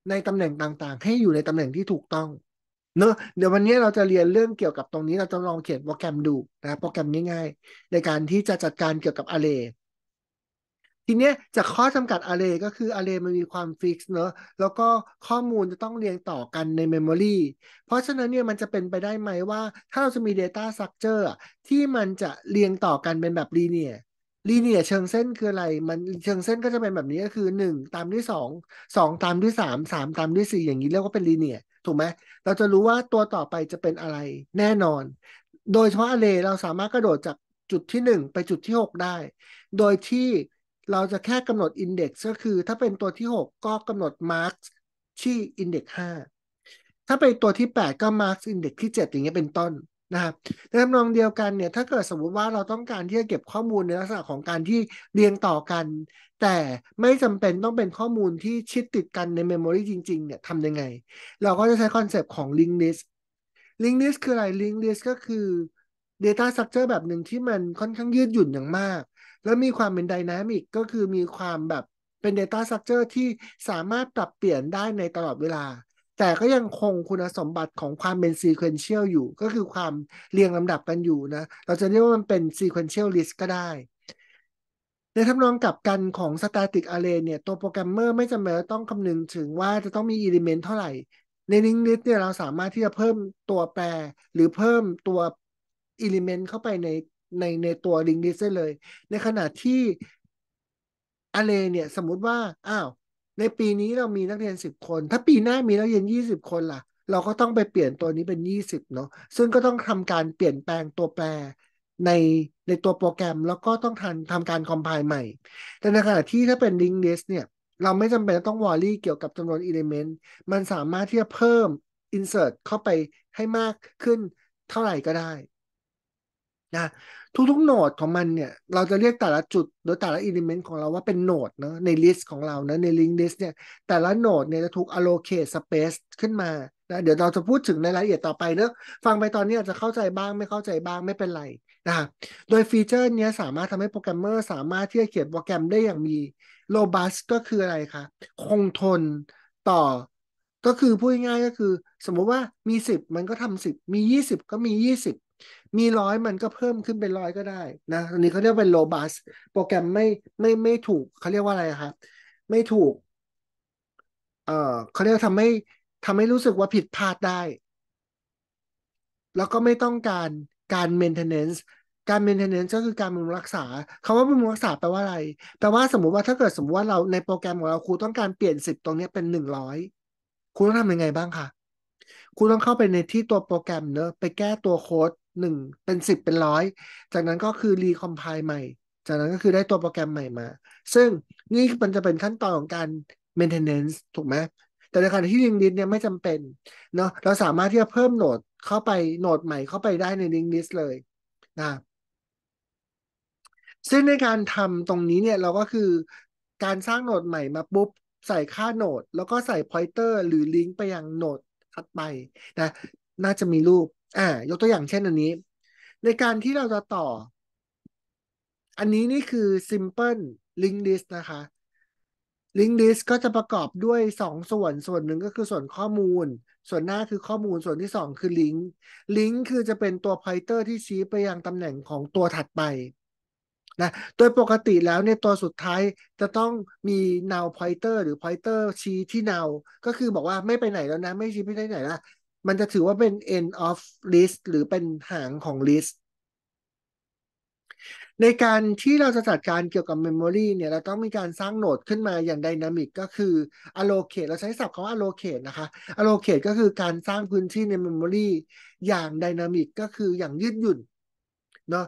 ในตำแหน่งต่างๆ ให้อยู่ในตำแหน่งที่ถูกต้องเนอะเดี๋ยววันนี้เราจะเรียนเรื่องเกี่ยวกับตรงนี้เราจะลองเขียนโปรแกรมดูนะโปรแกรมง่ายๆ ในการที่จะจัดการเกี่ยวกับ์เรย์ทีเนี้ยจากข้อจำกัดอาร์เรย์ก็คืออาร์เรย์มันมีความฟิกซ์เนอะแล้วก็ข้อมูลจะต้องเรียงต่อกันในเมมโมรีเพราะฉะนั้นเนี่ยมันจะเป็นไปได้ไหมว่า ถ้าเราจะมี Data Structure ที่มันจะเรียงต่อกันเป็นแบบลีเนียลีเนียเชิงเส้นคืออะไรมันเชิงเส้นก็จะเป็นแบบนี้ก็คือ 1 ตามด้วย 2 2 ตามด้วย3 3 ตามด้วย 4 อย่างนี้เรียกว่าเป็นลีเนียถูกไหมเราจะรู้ว่าตัวต่อไปจะเป็นอะไร แน่นอน โดยเฉพาะอาร์เรย์เราสามารถกระโดดจากจุดที่ 1 ไปจุดที่ 6 ได้ โดยที่เราจะแค่กำหนด Index ก็คือ ถ้าเป็นตัวที่ 6 ก็กำหนด Mark ที่ Index 5 ถ้าเป็นตัวที่ 8 ก็ Mark Index ที่ 7 อย่างเงี้ยเป็นต้นนะครับในทำนองเดียวกันเนี่ยถ้าเกิดสมมติว่าเราต้องการที่จะเก็บข้อมูลในลักษณะของการที่เรียงต่อกัน แต่ไม่จำเป็นต้องเป็นข้อมูลที่ชิดติดกันในเมมโมรีจริงๆเนี่ยทำยังไง เราก็จะใช้คอนเซปต์ของ link list link list คืออะไร link list ก็คือ data structure แบบหนึ่งที่มันค่อนข้างยืดหยุ่นอย่างมากแล้วมีความเป็นไดนามิกก็คือมีความแบบเป็น Data Structure ที่สามารถปรับเปลี่ยนได้ในตลอดเวลา แต่ก็ยังคงคุณสมบัติของความเป็น Sequential อยู่ ก็คือความเรียงลำดับกันอยู่นะ เราจะเรียกว่ามันเป็น Sequential List ก็ได้ ในทำนองกับกันของ Static Array เนี่ยตัวโปรแกรมเมอร์ไม่จำเป็นต้องคำนึงถึงว่าจะต้องมี Element เท่าไหร่ ใน Linked List เนี่ยเราสามารถที่จะเพิ่มตัวแปร หรือเพิ่มตัว Element เข้าไปในในในตัวงก์ลิสต์ได้เลย ในขณะที่อะเลเนี่ย สมมติว่า อ้าวในปีนี้เรามีนักเรียนสิบคน ถ้าปีหน้ามีนักเรียนยี่สิบคนล่ะ เราก็ต้องไปเปลี่ยนตัวนี้เป็นยี่สิบเนาะซึ่งก็ต้องทำการเปลี่ยนแปลงตัวแปรในในตัวโปรแกรม แล้วก็ต้องทันทำการคอมไพล์ใหม่แต่ในขณะที่ถ้าเป็นงก์ลิสต์เนี่ย เราไม่จำเป็นต้องวอรี่เกี่ยวกับจำนวนอิเลเมนต์มันสามารถที่จะเพิ่ม Insert เข้าไปให้มากขึ้นเท่าไหร่ก็ได้ นะทุกๆโหนดของมันเนี่ย เราจะเรียกแต่ละจุดหรือแต่ละอิเลเมนต์ของเราว่าเป็นโหนดเนาะในลิสต์ของเรานะในลิงก์ลิสต์เนี่ยแต่ละโหนดเนี่ยจะถูก allocate space ขึ้นมานะเดี๋ยวเราจะพูดถึงในรายละเอียดต่อไปเนอะฟังไปตอนนี้อาจจะเข้าใจบ้างไม่เข้าใจบ้างไม่เป็นไรนะครับโดยฟีเจอร์นี้สามารถทำให้โปรแกรมเมอร์สามารถที่จะเขียนโปรแกรมได้อย่างมีโ b บัสก็คืออะไรคะคงทนต่อก็คือพูดง่ายก็คือ สมมติว่ามี10มันก็ทำ10มี20ก็มี20มีร้อยมันก็เพิ่มขึ้นเป็นร้อยก็ได้นะอันนี้เขาเรียกเป็นโลบัสโปรแกรมไม่ไม่ไม่ถูกเขาเรียกว่าอะไรครับไม่ถูก เอ่อเขาเรียกทำให้ทำให้รู้สึกว่าผิดพลาดได้ แล้วก็ไม่ต้องการการ maintenance การ maintenance ก็คือการบำรุงรักษาคำว่าบำรุงรักษาแปลว่าอะไรแปลว่าสมมุติว่าถ้าเกิดสมมติว่าเราในโปรแกรมของเราครูต้องการเปลี่ยนสิบตรงนี้เป็นหนึ่งร้อยครูต้องทำยังไงบ้างคะครูต้องเข้าไปในที่ตัวโปรแกรมเนอะไปแก้ตัวโค้ดหนึ่งเป็นสิบเป็นร้อย จากนั้นก็คือรีคอมไพล์ใหม่ จากนั้นก็คือได้ตัวโปรแกรมใหม่มา ซึ่งนี่มันจะเป็นขั้นตอนของการเมนเทนเนนซ์ถูกไหม แต่ในขณะที่ลิงก์ลิสเนี่ยไม่จำเป็น เนาะเราสามารถที่จะเพิ่มโหนดเข้าไปโหนดใหม่เข้าไปได้ในลิงก์ลิสเลยนะ ซึ่งในการทำตรงนี้เนี่ยเราก็คือการสร้างโหนดใหม่มาปุ๊บ ใส่ค่าโหนดแล้วก็ใส่พอยเตอร์หรือลิงก์ไปยังโหนดถัดไปนะน่าจะมีรูปอ่ายกตัวอย่างเช่นอันนี้ ในการที่เราจะต่อ อันนี้นี่คือ simple linked list นะคะ linked list ก็จะประกอบด้วยสองส่วนส่วนหนึ่งก็คือส่วนข้อมูล ส่วนหน้าคือข้อมูลส่วนที่สองคือลิงก์ลิงก์คือจะเป็นตัว p o เตอร์ที่ชี้ไปยังตำแหน่งของตัวถัดไปนะโดยปกติแล้วเนี่ยตัวสุดท้ายจะต้องมี now pointer หรือ pointer ชี้ที่ now ก็คือบอกว่าไม่ไปไหนแล้วนะ ไม่ชี้ไปไหนแล้วมันจะถือว่าเป็น end of list หรือเป็นหางของ list ในการที่เราจะจัดการเกี่ยวกับ Memory เนี่ย เราต้องมีการสร้างโหนดขึ้นมาอย่างไดนามิกก็คือ allocate เราใช้ศัพท์คำว่า allocate นะคะ allocate ก็คือการสร้างพื้นที่ใน Memory อย่างไดนามิกก็คืออย่างยืดหยุ่น เนาะ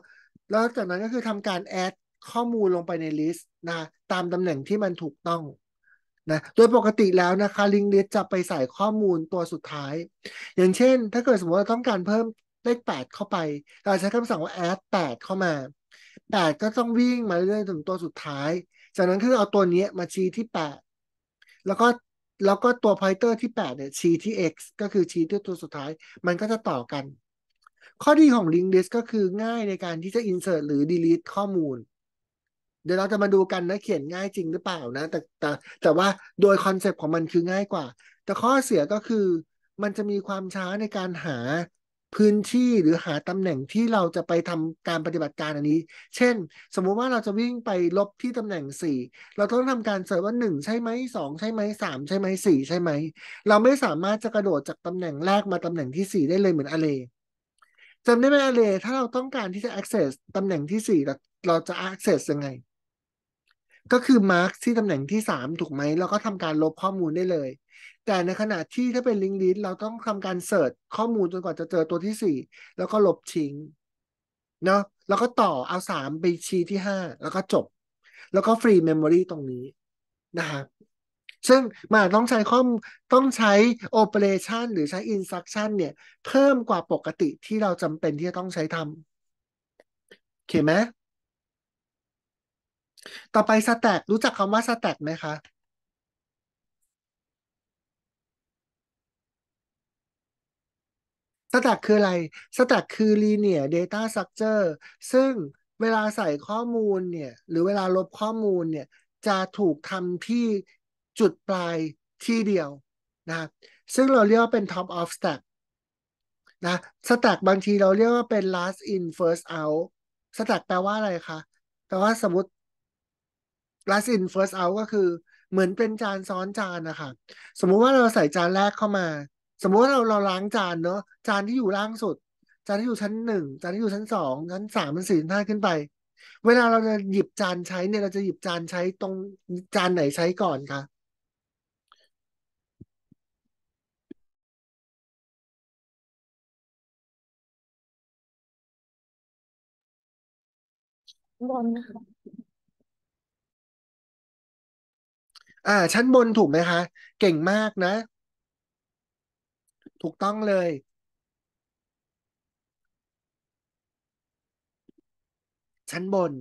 แล้วจากนั้นก็คือทำการ add ข้อมูลลงไปใน list นะตามตำแหน่งที่มันถูกต้องนะโดยปกติแล้วนะคะลิงลิสจะไปใส่ข้อมูลตัวสุดท้าย อย่างเช่น ถ้าเกิดสมมติเราต้องการเพิ่มเลข8เข้าไปเราใช้คำสั่งว่า add 8 เข้ามา 8 ก็ต้องวิ่งมาเรื่อยๆถึงตัวสุดท้าย จากนั้นคือเอาตัวนี้มาชี้ที่ 8 แล้วก็แล้วก็ตัวพอยเตอร์ที่8เนี่ยชี้ที่ x ก็คือชี้ที่ตัวสุดท้ายมันก็จะต่อกัน ข้อดีของ linked list ก็คือง่ายในการที่จะ insert หรือ delete ข้อมูลเดี๋ยวเราจะมาดูกันนะ เขียนง่ายจริงหรือเปล่านะ แต่แต่แต่ว่าโดยคอนเซปต์ของมันคือง่ายกว่า แต่ข้อเสียก็คือมันจะมีความช้าในการหาพื้นที่หรือหาตำแหน่งที่เราจะไปทำการปฏิบัติการอันนี้ เช่น สมมุติว่าเราจะวิ่งไปลบที่ตำแหน่ง4เราต้องทำการเสิร์ชว่า1ใช่ไหม2ใช่ไหม3ใช่ไหม4ใช่ไหมเราไม่สามารถจะกระโดดจากตำแหน่งแรกมาตำแหน่งที่4ได้เลยเหมือนอเลจำได้ไหมอเลถ้าเราต้องการที่จะ access ตำแหน่งที่4เราจะ access ยังไงก็คือมาร์กที่ตำแหน่งที่สามถูกไหมเราก็ทำการลบข้อมูลได้เลย แต่ในขณะที่ถ้าเป็นลิงก์ลิสต์เราต้องทำการเสิร์ชข้อมูลจนกว่าจะเจอตัวที่สี่แล้วก็ลบทิ้งเนาะแล้วก็ต่อเอาสามไปชี้ที่ห้าแล้วก็จบ แล้วก็ฟรีเมมโมรีตรงนี้นะครับซึ่งมาต้องใช้ข้อมต้องใช้โอเปอเรชันหรือใช้อินสักชันเนี่ยเพิ่มกว่าปกติที่เราจำเป็นที่จะต้องใช้ทำโอเคไหมต่อไปสแต็กรู้จักคำว่าสแต็กไหมคะสแต็กคืออะไรสแต็กคือ linear data structure ซึ่งเวลาใส่ข้อมูลเนี่ยหรือเวลาลบข้อมูลเนี่ยจะถูกทำที่จุดปลายที่เดียวนะซึ่งเราเรียกว่าเป็น top of stack นะสแต็กบางทีเราเรียกว่าเป็น last in first out สแต็กแปลว่าอะไรคะ แปลว่าสมมติัสอินเฟิร์สเอาก็คือ เหมือนเป็นจานซ้อนจานนะคะสมมุติว่าเราใส่จานแรกเข้ามา สมมุติว่าเราเราล้างจานเนาะจานที่อยู่ล่างสุด จานที่อยู่ชั้นหนึ่งจานที่อยู่ชั้นสองชั้นสามชั้นสี่ชั้นห้าขึ้นไป เวลาเราจะหยิบจานใช้เนี่ยเราจะหยิบจานใช้ตรงจานไหนใช้ก่อนคะบนค่ะอ่าชั้นบนถูกไหมคะ เก่งมากนะ ถูกต้องเลย ชั้นบน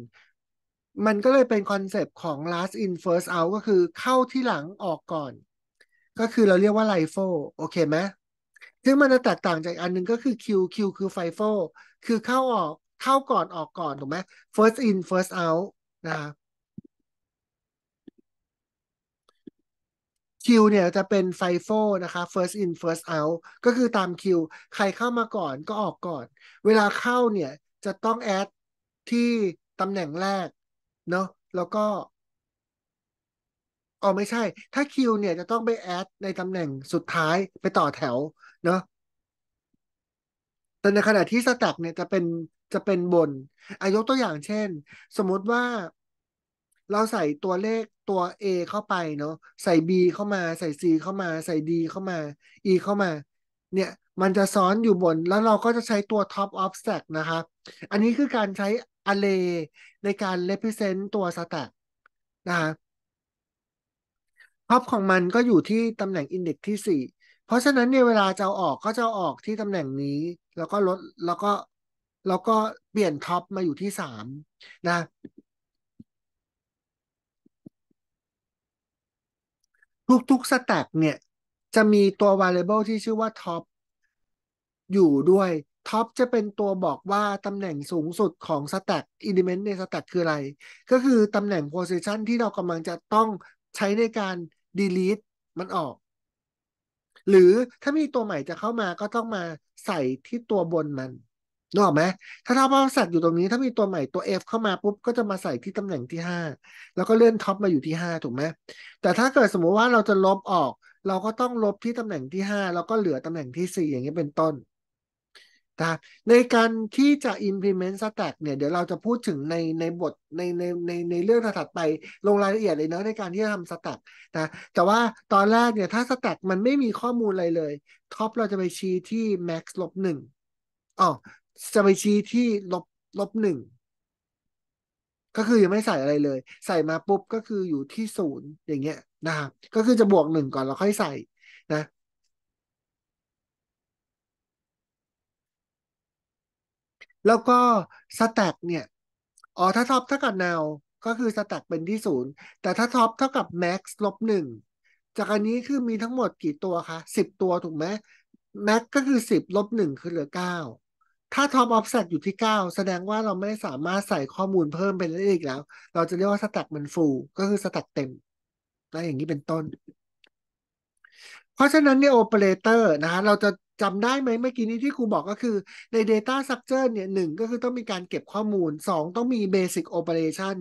มันก็เลยเป็นคอนเซปต์ของ last in first out ก็คือเข้าที่หลังออกก่อน ก็คือเราเรียกว่าไลโฟโอเคไหมซึ่งมันจะแตกต่างจากอันนึงก็คือคิวคิวคือไฟโฟคือเข้าออกเข้าก่อนออกก่อน ถูกไหม first in first out นะครับคิวเนี่ยจะเป็นไฟโฟนะคะ first in first out ก็คือตามคิวใครเข้ามาก่อนก็ออกก่อน เวลาเข้าเนี่ยจะต้องแอดที่ตำแหน่งแรก เนาะแล้วก็อ๋อไม่ใช่ถ้าคิวเนี่ยจะต้องไปแอดในตำแหน่งสุดท้ายไปต่อแถวเนาะแต่ในขณะที่สแต็กเนี่ยจะเป็นจะเป็นบนอายกตัวอย่างเช่นสมมติว่าเราใส่ตัวเลขตัว A เข้าไปเนาะใส่ B เข้ามาใส่ C เข้ามาใส่ D เข้ามา E เข้ามาเนี่ยมันจะซ้อนอยู่บนแล้วเราก็จะใช้ตัว top o f s t a c k นะครับอันนี้คือการใช้ array ในการ represent ตัว stack นะคะ top ของมันก็อยู่ที่ตำแหน่ง index ที่ 4 เพราะฉะนั้นเนี่ยเวลาจะอาออกก็จะอออกที่ตำแหน่งนี้ แล้วก็ลดแล้วก็แล้วก็เปลี่ยน top มาอยู่ที่ 3 นะทุกๆสแต็กเนี่ย จะมีตัว variable ที่ชื่อว่า top อยู่ด้วย top จะเป็นตัวบอกว่า ตำแหน่งสูงสุดของ stack element ใน stack คืออะไร ก็คือตำแหน่ง position ที่เรากำลังจะต้องใช้ในการ delete มันออก หรือถ้ามีตัวใหม่จะเข้ามาก็ต้องมาใส่ที่ตัวบนมันนึกออกไหมถ้าเท่าบริษัทอยู่ตรงนี้ ถ้ามีตัวใหม่ตัว F เข้ามาปุ๊บ ก็จะมาใส่ที่ตำแหน่งที่ 5 แล้วก็เลื่อนท็อปมาอยู่ที่ 5 ถูกไหม แต่ถ้าเกิดสมมุติว่าเราจะลบออก เราก็ต้องลบที่ตำแหน่งที่ 5 แล้วก็เหลือตำแหน่งที่ 4 อย่างนี้เป็นต้น นะ ในการที่จะ implement stack เนี่ย เดี๋ยวเราจะพูดถึงในในบทในในในในเรื่องถัดไป ลงรายละเอียดเลยเนาะในการที่จะทำ stack นะ แต่ว่าตอนแรกเนี่ย ถ้า stack มันไม่มีข้อมูลอะไรเลยท็อปเราจะไปชี้ที่ max ลบหนึ่งอ๋อจะไปชี้ที่ลบลบหนึ่งก็คือยังไม่ใส่อะไรเลย ใส่มาปุ๊บ ก็คืออยู่ที่ศูนย์อย่างเงี้ยนะครับก็คือจะบวกหนึ่งก่อนแล้วค่อยใส่นะ แล้วก็สแต็กเนี่ยอ๋อถ้าท็อปเท่ากับแนวก็คือสแต็กเป็นที่ศูนย์แต่ถ้าท็อปเท่ากับแม็กซ์ลบหนึ่งจากอันนี้คือมีทั้งหมดกี่ตัวคะสิบตัวถูกไหมแม็กก็คือสิบลบหนึ่งคือเหลือเก้าถ้า top offset อยู่ที่ 9 แสดงว่าเราไม่สามารถใส่ข้อมูลเพิ่มไปได้อีกแล้ว เราจะเรียกว่า stack มัน full ก็คือ stack เต็มนะอย่างนี้เป็นต้น เพราะฉะนั้นเนี่ย operator นะฮะเราจะจำได้ไหมเมื่อกี้นี้ที่ครูบอกก็คือใน data structure เนี่ยหนึ่งก็คือต้องมีการเก็บข้อมูล 2 ต้องมี basic operation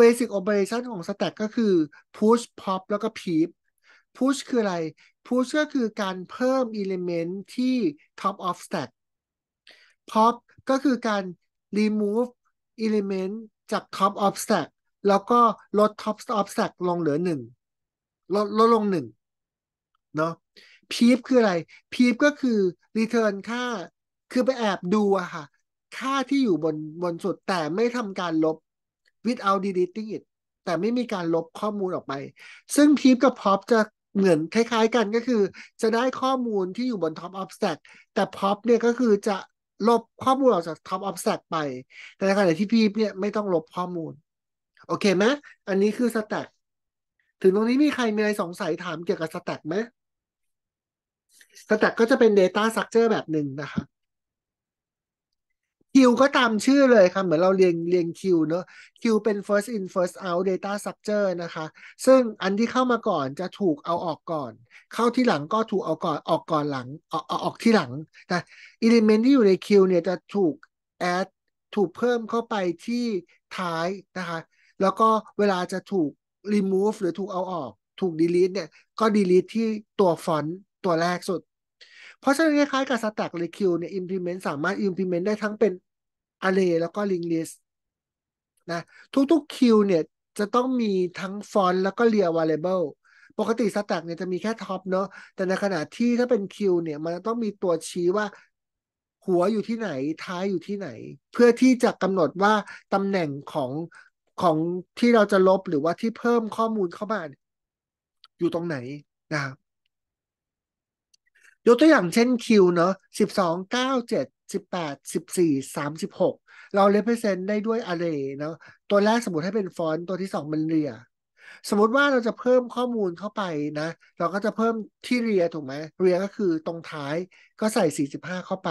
basic operation ของ stack ก็คือ push pop แล้วก็ peep push คืออะไร push ก็คือการเพิ่ม element ที่ top of stack pop ก็คือการ remove element จาก top obstacle แล้วก็ลด top obstacle ลงเหลือหนึ่ง ลดลดลงหนึ่งเนาะ peep คืออะไร peep ก็คือ return ค่าคือไปแอบดูอะค่ะ ค่าที่อยู่บนบนสุดแต่ไม่ทำการลบ without deleting it แต่ไม่มีการลบข้อมูลออกไป ซึ่ง peep กับ pop จะเหมือนคล้ายๆกันก็คือ จะได้ข้อมูลที่อยู่บน top obstacle แต่ pop เนี่ยก็คือจะลบข้อมูลออกจาก Top ป b อฟแซ c t ไป แต่ในขณะที่พีพเนี่ยไม่ต้องลบข้อมูล โอเคไหม อันนี้คือ Stack ถึงตรงนี้มีใครมีอะไรสงสัยถามเกี่ยวกับ Stack ไหม Stack ก็จะเป็น Data Structure แบบหนึ่งนะคะคิวก็ตามชื่อเลยค่ะเหมือนเราเรียงเรียงคิวเนอะคิวเป็น first in first out data structure นะคะ ซึ่งอันที่เข้ามาก่อนจะถูกเอาออกก่อน เข้าที่หลังก็ถูกเอาก่อนออกก่อนหลังออกออกที่หลังแต่ element ที่อยู่ในคิวเนี่ยจะถูก add ถูกเพิ่มเข้าไปที่ท้ายนะคะแล้วก็เวลาจะถูก remove หรือถูกเอาออกถูก delete เนี่ย ก็ delete ที่ตัวฟอนต์ตัวแรกสุดเพราะฉะนั้นคล้ายๆ กับ Stack Recall เนี่ย implement สามารถ implement ได้ทั้งเป็น array แล้วก็ linked list นะ ทุกๆคิวเนี่ยจะต้องมีทั้งฟอนต์แล้วก็เ e a l variable ปกติ Stack เนี่ยจะมีแค่ท็อปเนาะแต่ในขณะที่ถ้าเป็นคิวเนี่ย มันต้องมีตัวชี้ว่า หัวอยู่ที่ไหนท้ายอยู่ที่ไหน เพื่อที่จะกำหนดว่าตำแหน่งของของที่เราจะลบหรือว่าที่เพิ่มข้อมูลเข้ามา อยู่ตรงไหนนะครับยกตัวอย่างเช่นคิวเนาะสิบสองเก้าเจ็ดสิบแปดสิบสี่สามสิบหกเราเลเ r e s นต์ได้ด้วยอาร์เรย์เนาะตัวแรกสมมติให้เป็นฟอนต์ตัวที่สองมันเรีย สมมติว่าเราจะเพิ่มข้อมูลเข้าไปนะ เราก็จะเพิ่มที่เรีย ถูกไหมเรียก็คือตรงท้ายก็ใส่สสี่ิบห้าเข้าไป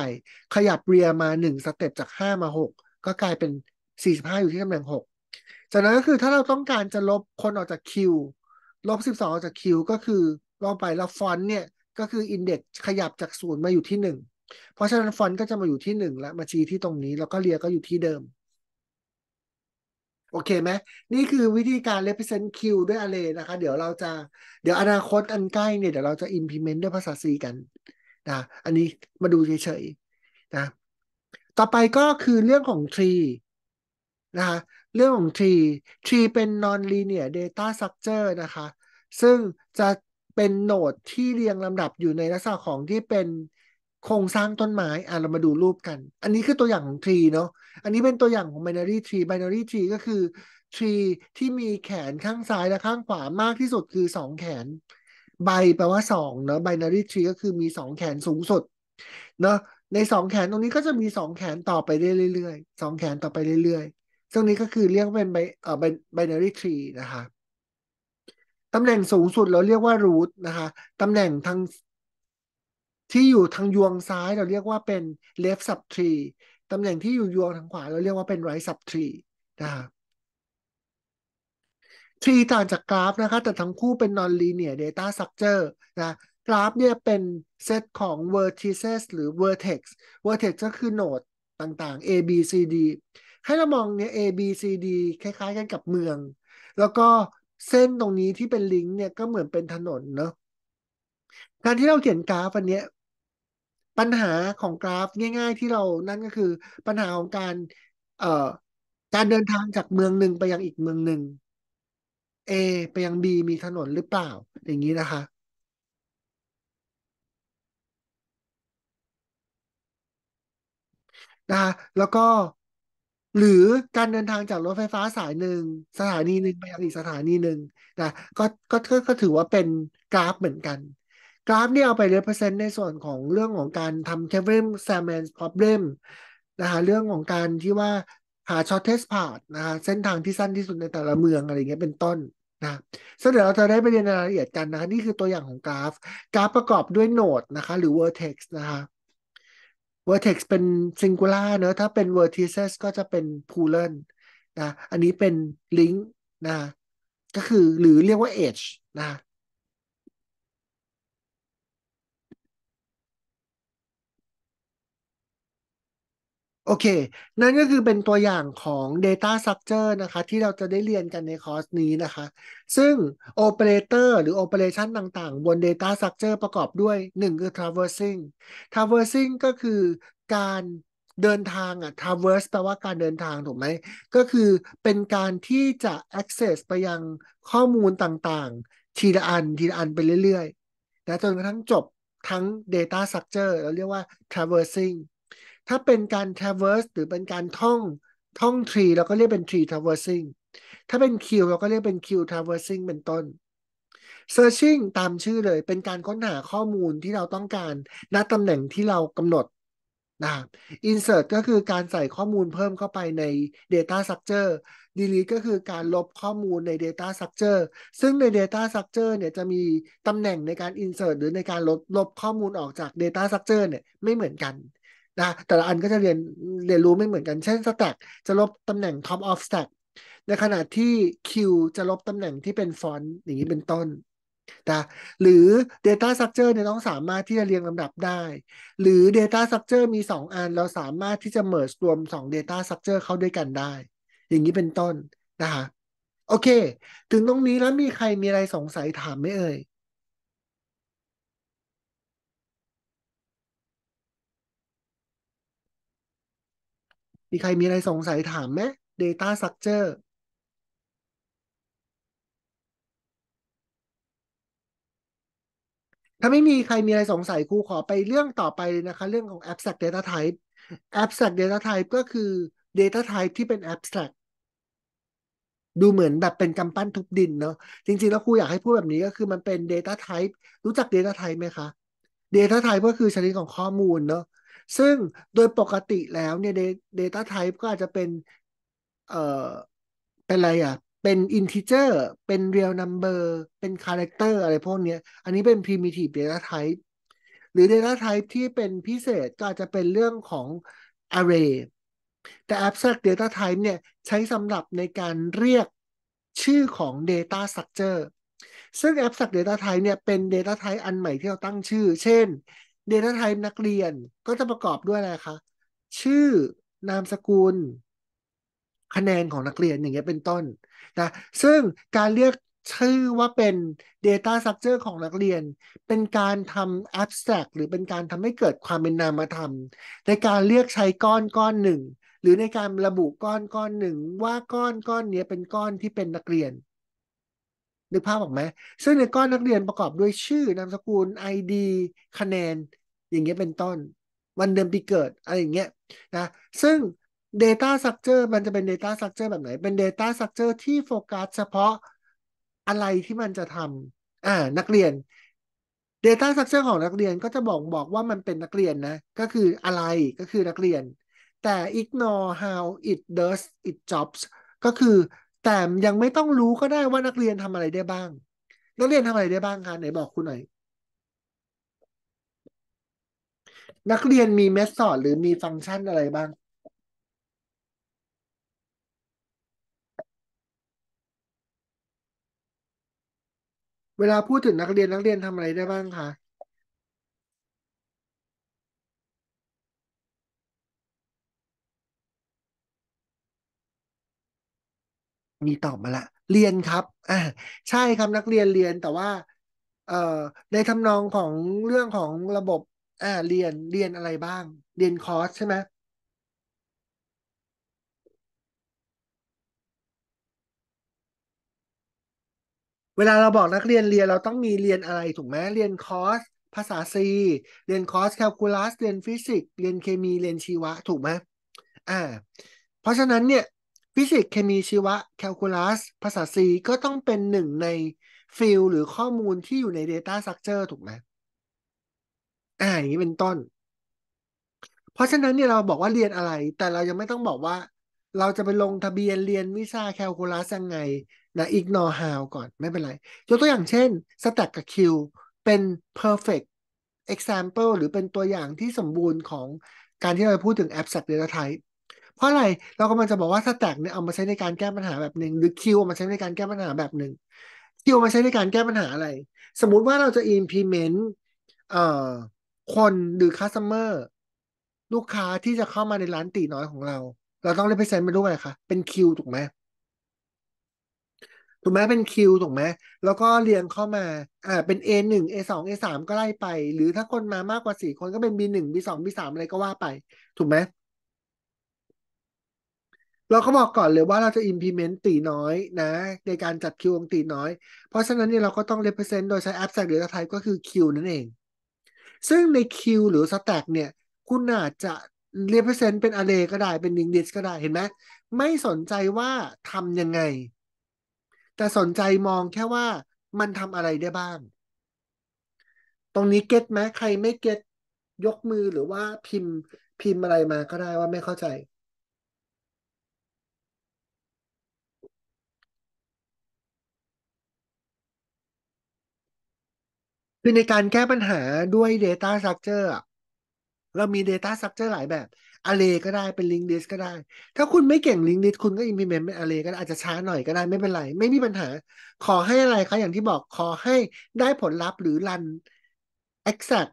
ขยับเรียมาหนึ่งสเต็ปจากห้ามาหกก็กลายเป็นสสี่ิบห้าอยู่ที่ตำแหน่งหกจากนั้นก็คือถ้าเราต้องการจะลบคนออกจากคิวลบสิบสองออกจากคิวก็คือลงไปแล้วฟอนต์เนี่ยก็คืออินเด็กขยับจากศูนย์มาอยู่ที่หนึ่งเพราะฉะนั้นฟอนต์ก็จะมาอยู่ที่หนึ่งและมาชี้ที่ตรงนี้แล้วก็เรียก็อยู่ที่เดิม โอเคไหมนี่คือวิธีการ represent Q ด้วย array นะคะ เดี๋ยวเราจะเดี๋ยวอนาคตอันใกล้เนี่ย เดี๋ยวเราจะ implement ด้วยภาษา C กันนะอันนี้มาดูเฉยๆนะต่อไปก็คือเรื่องของ tree นะคะเรื่องของ tree tree เป็น non linear data structure นะคะ ซึ่งจะเป็นโหนดที่เรียงลำดับอยู่ในลักษณะของที่เป็นโครงสร้างต้นไม้อ่ะเรามาดูรูปกัน อันนี้คือตัวอย่างของทรีเนาะ อันนี้เป็นตัวอย่างของ binary tree binary tree ก็คือ ทรีที่มีแขนข้างซ้ายและข้างขวามากที่สุดคือสองแขน ใบแปลว่าสองเนาะ binary tree ก็คือมีสองแขนสูงสุด เนาะ ในสองแขนตรงนี้ก็จะมีสองแขนต่อไปเรื่อย ๆ สองแขนต่อไปเรื่อยๆซึ่งนี้ก็คือเรียกเป็นไบเอ่อ binary tree นะคะตำแหน่งสูงสุดเราเรียกว่ารูทนะคะ ตำแหน่งทางที่อยู่ทางยวงซ้ายเราเรียกว่าเป็น left subtree ตำแหน่งที่อยู่ยวงทางขวาเราเรียกว่าเป็น right subtree นะคะทรีต่างจากกราฟนะคะ แต่ทั้งคู่เป็น non-linear data structure นะกราฟเนี่ยเป็นเซตของ vertices หรือ vertex vertex ก็คือโนดต่างๆ A B C D ให้เรามองเนี่ย A B C D คล้ายๆกันกับเมือง แล้วก็เส้นตรงนี้ที่เป็นลิงก์เนี่ยก็เหมือนเป็นถนนเนาะ การที่เราเขียนกราฟอันเนี้ย ปัญหาของกราฟง่ายๆ ที่เรานั่นก็คือ ปัญหาของการ เอ่อ การเดินทางจากเมืองหนึ่งไปยังอีกเมืองหนึ่ง A ไปยัง B มีถนนหรือเปล่าอย่างนี้นะคะ นะคะแล้วก็หรือการเดินทางจากรถไฟฟ้าสายหนึ่งสถานีหนึ่งไปอีกสถานีหนึ่งนะก็ก็ก็ถือว่าเป็นกราฟเหมือนกัน กราฟนี่เอาไปเเรปอร์เซนต์ในส่วนของเรื่องของการทำเเบิลแซม m a n s p ็อบเลมนะฮะเรื่องของการที่ว่าหาช็อตเทสพาดนะฮะเส้นทางที่สั้นที่สุดในแต่ละเมืองอะไรเงี้ยเป็นต้นนะซึ่งเดี๋ยวเราจะได้ไปเรียนรายละเอียดกันนะนี่คือตัวอย่างของกราฟ กราฟประกอบด้วยโนดนะคะหรือเวอร์เท็กซ์นะคะ vertex เป็น singular เนอะ ถ้าเป็น vertices ก็จะเป็น poolen นะ อันนี้เป็น link นะ ก็คือหรือเรียกว่า edge นะโอเค นั่นก็คือเป็นตัวอย่างของ Data Structure นะคะที่เราจะได้เรียนกันในคอร์สนี้นะคะซึ่ง Operator หรือ Operation ต่างๆ บน Data Structure ประกอบด้วย1คือ Traversing Traversing ก็คือการเดินทางอะ traverse แปลว่าการเดินทางถูกไหม ก็คือเป็นการที่จะ access ไปยังข้อมูลต่าง ๆ ทีละอัน ทีละอันไปเรื่อย ๆและจนกระทั่งจบทั้ง data structure เราเรียกว่า traversing ถ้าเป็นการ traverse หรือเป็นการท่องท่อง tree เราก็เรียกเป็น tree traversing ถ้าเป็น queue เราก็เรียกเป็น queue traversing เป็นต้น searching ตามชื่อเลย เป็นการค้นหาข้อมูลที่เราต้องการ ณตำแหน่งที่เรากำหนดนะ insert ก็คือการใส่ข้อมูลเพิ่มเข้าไปใน data structure delete ก็คือการลบข้อมูลใน data structure ซึ่งใน data structure เนี่ยจะมีตำแหน่งในการ insert หรือในการลบลบข้อมูลออกจาก data structure เนี่ยไม่เหมือนกันนะแต่ละอันก็จะเรียนเรียนรู้ไม่เหมือนกันเช่น Stack จะลบตำแหน่ง Top of Stack ในขณะที่ Q จะลบตำแหน่งที่เป็นฟอนต์อย่างนี้เป็นต้นนะหรือ Data Structure เนี่ยต้องสามารถที่จะเรียงลำดับได้ หรือ Data Structure มี 2 อันเราสามารถที่จะ merge รวม 2 Data Structure เข้าด้วยกันได้ อย่างนี้เป็นต้นนะคะโอเค ถึงตรงนี้แล้วมีใครมีอะไรสงสัยถามไหมเอ่ยีใครมีอะไรสงสัยถามไหม Data Structure ถ้าไม่มีใครมีอะไรสงสัยครูขอไปเรื่องต่อไปเลยนะคะ เรื่องของ abstract data type abstract data type ก็คือ data type ที่เป็น abstract ดูเหมือนแบบเป็นกำปั้นทุบดินเนาะจริงๆแล้วครูอยากให้พูดแบบนี้ก็คือมันเป็น data type รู้จัก data type ไหมคะ data type ก็คือชนิดของข้อมูลเนาะซึ่งโดยปกติแล้วเนี่ย Data Type ก็อาจจะเป็นเอ่อเป็นอะไรอ่ะเป็นอินทิเจอร์เป็น real number เป็น character อะไรพวกเนี้ยอันนี้เป็น primitive data type หรือ data type ที่เป็นพิเศษก็อาจจะเป็นเรื่องของ array แต่ abstract data type เนี่ยใช้สำหรับในการเรียกชื่อของ data structure ซึ่ง abstract data type เนี่ยเป็น data type อันใหม่ที่เราตั้งชื่อ เช่น Data Type นักเรียนก็จะประกอบด้วยอะไรคะชื่อนามสกุลคะแนนของนักเรียนอย่างเงี้ยเป็นต้นนะซึ่งการเรียกชื่อว่าเป็น Data Structure ของนักเรียนเป็นการทำ Abstract หรือเป็นการทำให้เกิดความเป็นนามธรรม ในการเรียกใช้ก้อนก้อนหนึ่ง หรือในการระบุก้อนก้อนหนึ่งว่าก้อนก้อนนี้เป็นก้อนที่เป็นนักเรียนนึกภาพออกไหมซึ่งในก้อนนักเรียนประกอบด้วยชื่อนามสกุล ID คะแนน อย่างเงี้ยเป็นต้น วันเดือนปีเกิดอะไรอย่างเงี้ยนะ ซึ่ง Data Structure มันจะเป็น Data Structure แบบไหน เป็น Data Structure ที่โฟกัสเฉพาะอะไรที่มันจะทำอ่า นักเรียน Data Structure ของนักเรียนก็จะบอกบอกว่ามันเป็นนักเรียนนะ ก็คืออะไร ก็คือนักเรียน แต่ ignore how it does it jobs ก็คือแต่ยังไม่ต้องรู้ก็ได้ว่านักเรียนทำอะไรได้บ้าง นักเรียนทำอะไรได้บ้างคะไหนบอกคุณหน่อยนักเรียนมีเมธอดหรือมีฟังก์ชันอะไรบ้าง เวลาพูดถึงนักเรียนนักเรียนทำอะไรได้บ้างคะมีตอบมาละ เรียนครับอ่าใช่ครับนักเรียนเรียนแต่ว่า เอ่อในทำนองของเรื่องของระบบอ่าเรียนเรียนอะไรบ้างเรียนคอร์สใช่ไหมเวลาเราบอกนักเรียนเรียนเราต้องมีเรียนอะไรถูกไหมเรียนคอร์สภาษาซีเรียนคอร์สแคลคูลัสเรียนฟิสิกส์เรียนเคมีเรียนชีวะถูกไหมอ่าเพราะฉะนั้นเนี่ยฟิสิกส์เคมีชีวะแคลคูลัสภาษาซีก็ต้องเป็นหนึ่งในฟิลหรือข้อมูลที่อยู่ใน Data Structure ถูกไหมอ่า อย่างนี้เป็นต้น เพราะฉะนั้นเนี่ยเราบอกว่าเรียนอะไร แต่เรายังไม่ต้องบอกว่า เราจะไปลงทะเบียนเรียนวิชาแคลคูลัสยังไงนะอีกนอฮาวก่อนไม่เป็นไรยกตัวอย่างเช่น Stack กับ Q เป็น perfect example หรือเป็นตัวอย่างที่สมบูรณ์ของการที่เราพูดถึง abstract data type เพราะอะไรเรากำลังจะบอกว่าสแต็กเนี่ยเอามาใช้ในการแก้ปัญหาแบบหนึ่งหรือคิวเอามาใช้ในการแก้ปัญหาแบบหนึ่งคิวมาใช้ในการแก้ปัญหาอะไรสมมุติว่าเราจะ implement เอ่อคนหรือ customer ลูกค้าที่จะเข้ามาในร้านตีน้อยของเราเราต้องเ e p ย e s ป n t เซนเป็นรูปอะไรคะเป็นคิวถูกไหมถูกไหมเป็นคิวถูกไหมแล้วก็เรียงเข้ามาอ่าเป็น A หนึ่ง A สอง A สามก็ไล่ไปหรือถ้าคนมามากกว่าสี่คนก็เป็น B หนึ่ง B สอง B สามอะไรก็ว่าไปถูกไหมเราก็บอกก่อนเลยว่าเราจะ implement ตีน้อยนะ ในการจัดคิวของตีน้อย เพราะฉะนั้นเนี่ยเราก็ต้อง represent โดยใช้ abstract หรือ type ก็คือคิวนั่นเอง ซึ่งในคิวหรือ stack เนี่ยคุณอาจจะ represent เป็น array ก็ได้ เป็น linked list ก็ได้ เห็นไหมไม่สนใจว่าทำยังไง แต่สนใจมองแค่ว่ามันทำอะไรได้บ้าง ตรงนี้ get ไหมใครไม่ get ยกมือหรือว่าพิมพ์พิมพ์อะไรมาก็ได้ว่าไม่เข้าใจือในการแก้ปัญหาด้วย Data Structure อะเรามี Data Structure หลายแบบ Array ก็ได้เป็น Linked List ก็ได้ ถ้าคุณไม่เก่ง Linked List คุณก็ implement เป็น Array ก็ได้ อาจจะช้าหน่อยก็ได้ไม่เป็นไร ไม่มีปัญหา ขอให้อะไรคะอย่างที่บอก ขอให้ได้ผลลัพธ์หรือ run exact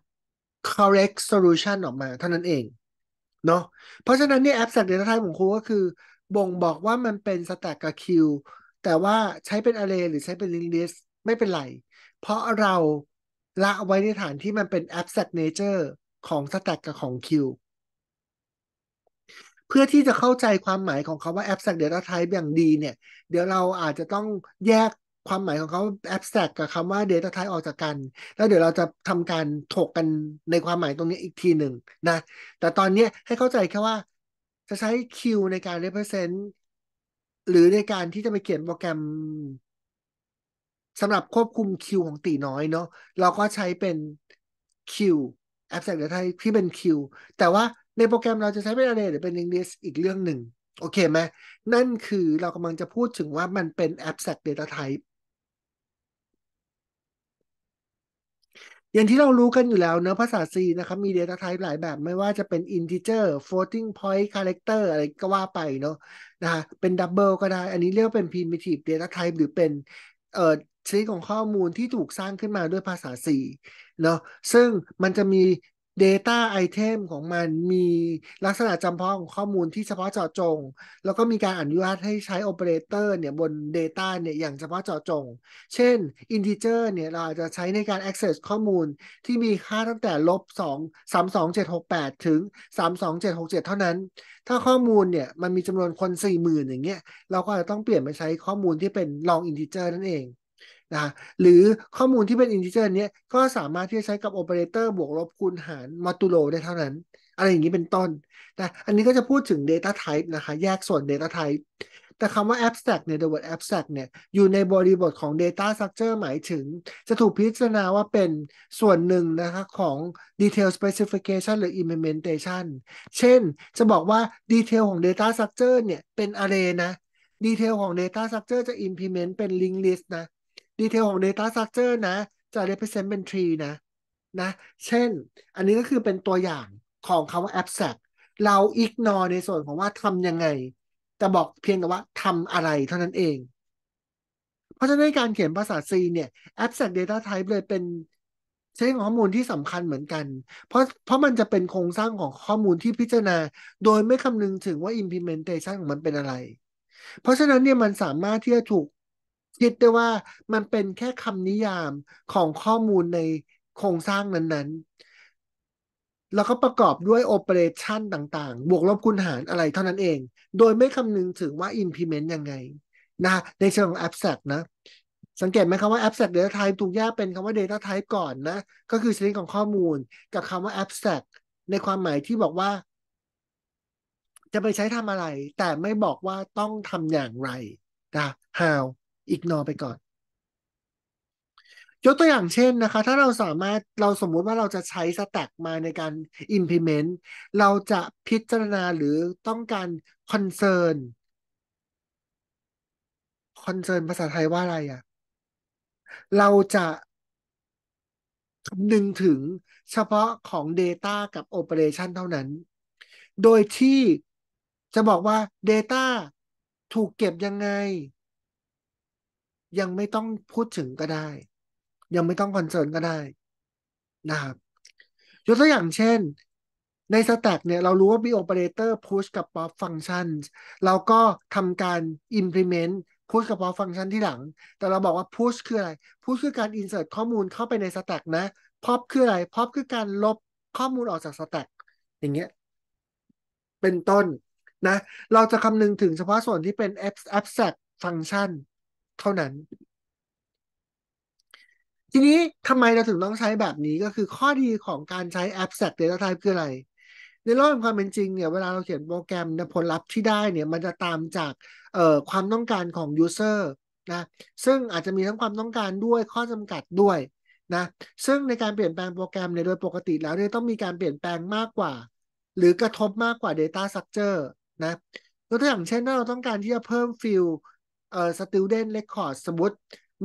correct solution ออกมา เท่านั้นเองเนาะเพราะฉะนั้นเนี่ย abstract data type ของครูก็คือบ่งบอกว่ามันเป็น stack กับ queue แต่ว่าใช้เป็น array หรือใช้เป็น linked list ไม่เป็นไรเพราะเราละไว้ในฐานที่มันเป็น abstract nature ของ stack กับ ของ queue เพื่อที่จะเข้าใจความหมายของคาว่า abstract data type อย่างดี เนี่ย เดี๋ยวเราอาจจะต้องแยกความหมายของเขา abstract กับคำว่า data type ออกจากกัน แล้วเดี๋ยวเราจะทำการถกกันในความหมายตรงนี้อีกทีหนึ่งนะ แต่ตอนนี้ให้เข้าใจแค่ว่าจะใช้ Q ในการ represent หรือในการที่จะไปเขียนโปรแกรมสำหรับควบคุมคิวของตีน้อยเนาะเราก็ใช้เป็นคิวแอปแสงเดไทยที่เป็นคิวแต่ว่าในโปรแกรมเราจะใช้เป็นอะไรหรือเป็นอิงกิสอีกเรื่องหนึ่งโอเคไหมนั่นคือเรากำลังจะพูดถึงว่ามันเป็น abstract data type อย่างที่เรารู้กันอยู่แล้วเนื้อภาษา C นะครับ มี data type หลายแบบ ไม่ว่าจะเป็น integer floating point character อะไรก็ว่าไปเนาะนะฮะเป็น double ก็ได้ อันนี้เรียกว่าเป็น primitive data type หรือเป็นเอ่อชนิดของข้อมูลที่ถูกสร้างขึ้นมาด้วยภาษา C เนาะซึ่งมันจะมี Data Item ของมันมีลักษณะจำเพาะของข้อมูลที่เฉพาะเจาะจง แล้วก็มีการอนุญาตให้ใช้ Operator เนี่ยบน Data เนี่ยอย่างเฉพาะเจาะจง เช่น Integer เนี่ยเราจะใช้ในการ Access ข้อมูลที่มีค่าตั้งแต่ลบ2 3 2 7 6 8ถึง 3 2 7 6 7 เท่านั้น ถ้าข้อมูลเนี่ยมันมีจำนวนคน 40,000 อย่างเงี้ยเราก็จจะต้องเปลี่ยนมาใช้ข้อมูลที่เป็น Long Integer นั่นเองนะหรือข้อมูลที่เป็นอินทิเจอร์เนี้ยก็สามารถที่จะใช้กับโอเปอเรเตอร์บวก ลบ คูณ หารมอตูโลได้เท่านั้น อะไรอย่างนี้เป็นต้นนะอันนี้ก็จะพูดถึง Data Type นะคะแยกส่วน Data Type แต่คำว่า abstract เนี่ย the word abstract เนี่ยอยู่ในบริบทของ data structure หมายถึง จะถูกพิจารณาว่าเป็นส่วนหนึ่งนะคะของ detail specification หรือ implementation เช่นจะบอกว่า detail ของ data structure เนี่ยเป็น array นะ detail ของ data structure จะ implement เป็น linked list นะดีเทลของ Data Structure นะ จะ represent เป็น tree นะนะ เช่นอันนี้ก็คือเป็นตัวอย่างของคำว่า abstract เรา ignore ในส่วนของว่าทำยังไงแต่บอกเพียงแต่ว่าทำอะไรเท่านั้นเอง เพราะฉะนั้นการเขียนภาษา C เนี่ย abstract data type เลยเป็นเช่นข้อมูลที่สำคัญเหมือนกันเพราะเพราะมันจะเป็นโครงสร้างของข้อมูลที่พิจารณา โดยไม่คำนึงถึงว่า implementation ของมันเป็นอะไร เพราะฉะนั้นเนี่ยมันสามารถที่จะถูกคิดได้ว่ามันเป็นแค่คำนิยามของข้อมูลในโครงสร้างนั้นๆ แล้วก็ประกอบด้วยโอเปอเรชันต่าง ๆ บวกลบคูณหารอะไรเท่านั้นเอง โดยไม่คำนึงถึงว่า implement ยังไง นะ ในเชิงของ abstract นะ สังเกตไหมครับว่า abstract data type ถูกแยกเป็นคำว่า data type ก่อนนะ ก็คือชนิดของข้อมูลกับคำว่า abstract ในความหมายที่บอกว่า จะไปใช้ทำอะไร แต่ไม่บอกว่าต้องทำอย่างไรนะ how อิกนอไปก่อน ยกตัวอย่างเช่นนะคะ ถ้าเราสามารถ เราสมมุติว่าเราจะใช้ Stack มาในการ implement เราจะพิจารณาหรือต้องการ concern concern ภาษาไทยว่าอะไรอะ่ะ เราจะคำนึงถึงเฉพาะของ Data กับ Operation เท่านั้น โดยที่จะบอกว่า Data ถูกเก็บยังไงยังไม่ต้องพูดถึงก็ได้ ยังไม่ต้องคอนเซิร์นก็ได้ นะครับยกตัวอย่างเช่นใน Stack เนี่ยเรารู้ว่ามเ operator push กับ pop function เราก็ทำการ implement push กับ pop function ที่หลัง แต่เราบอกว่า push คืออะไร push คือการ insert ข้อมูลเข้าไปใน Stack นะ pop คืออะไร pop คือการลบข้อมูลออกจาก Stack อย่างเงี้ยเป็นต้นนะเราจะคำนึงถึงเฉพาะส่วนที่เป็น abstract function เท่านั้น ทีนี้ทำไมเราถึงต้องใช้แบบนี้ก็คือข้อดีของการใช้ abstract data type คืออะไร ในโลกห่งความเป็นจริงเนี่ยเวลาเราเขียนโปรแกรมนะผลลัพธ์ที่ได้เนี่ยมันจะตามจากเอ่อความต้องการของ user นะซึ่งอาจจะมีทั้งความต้องการด้วยข้อจำกัดด้วยนะซึ่งในการเปลี่ยนแปลงโปรแกรมเนี่ยโดยปกติแล้วเนี่ยต้องมีการเปลี่ยนแปลงมากกว่า หรือกระทบมากกว่า Data Structure นะตัวอย่างเช่นถ้าเราต้องการที่จะเพิ่มฟิลเอ่อ student record สมมติ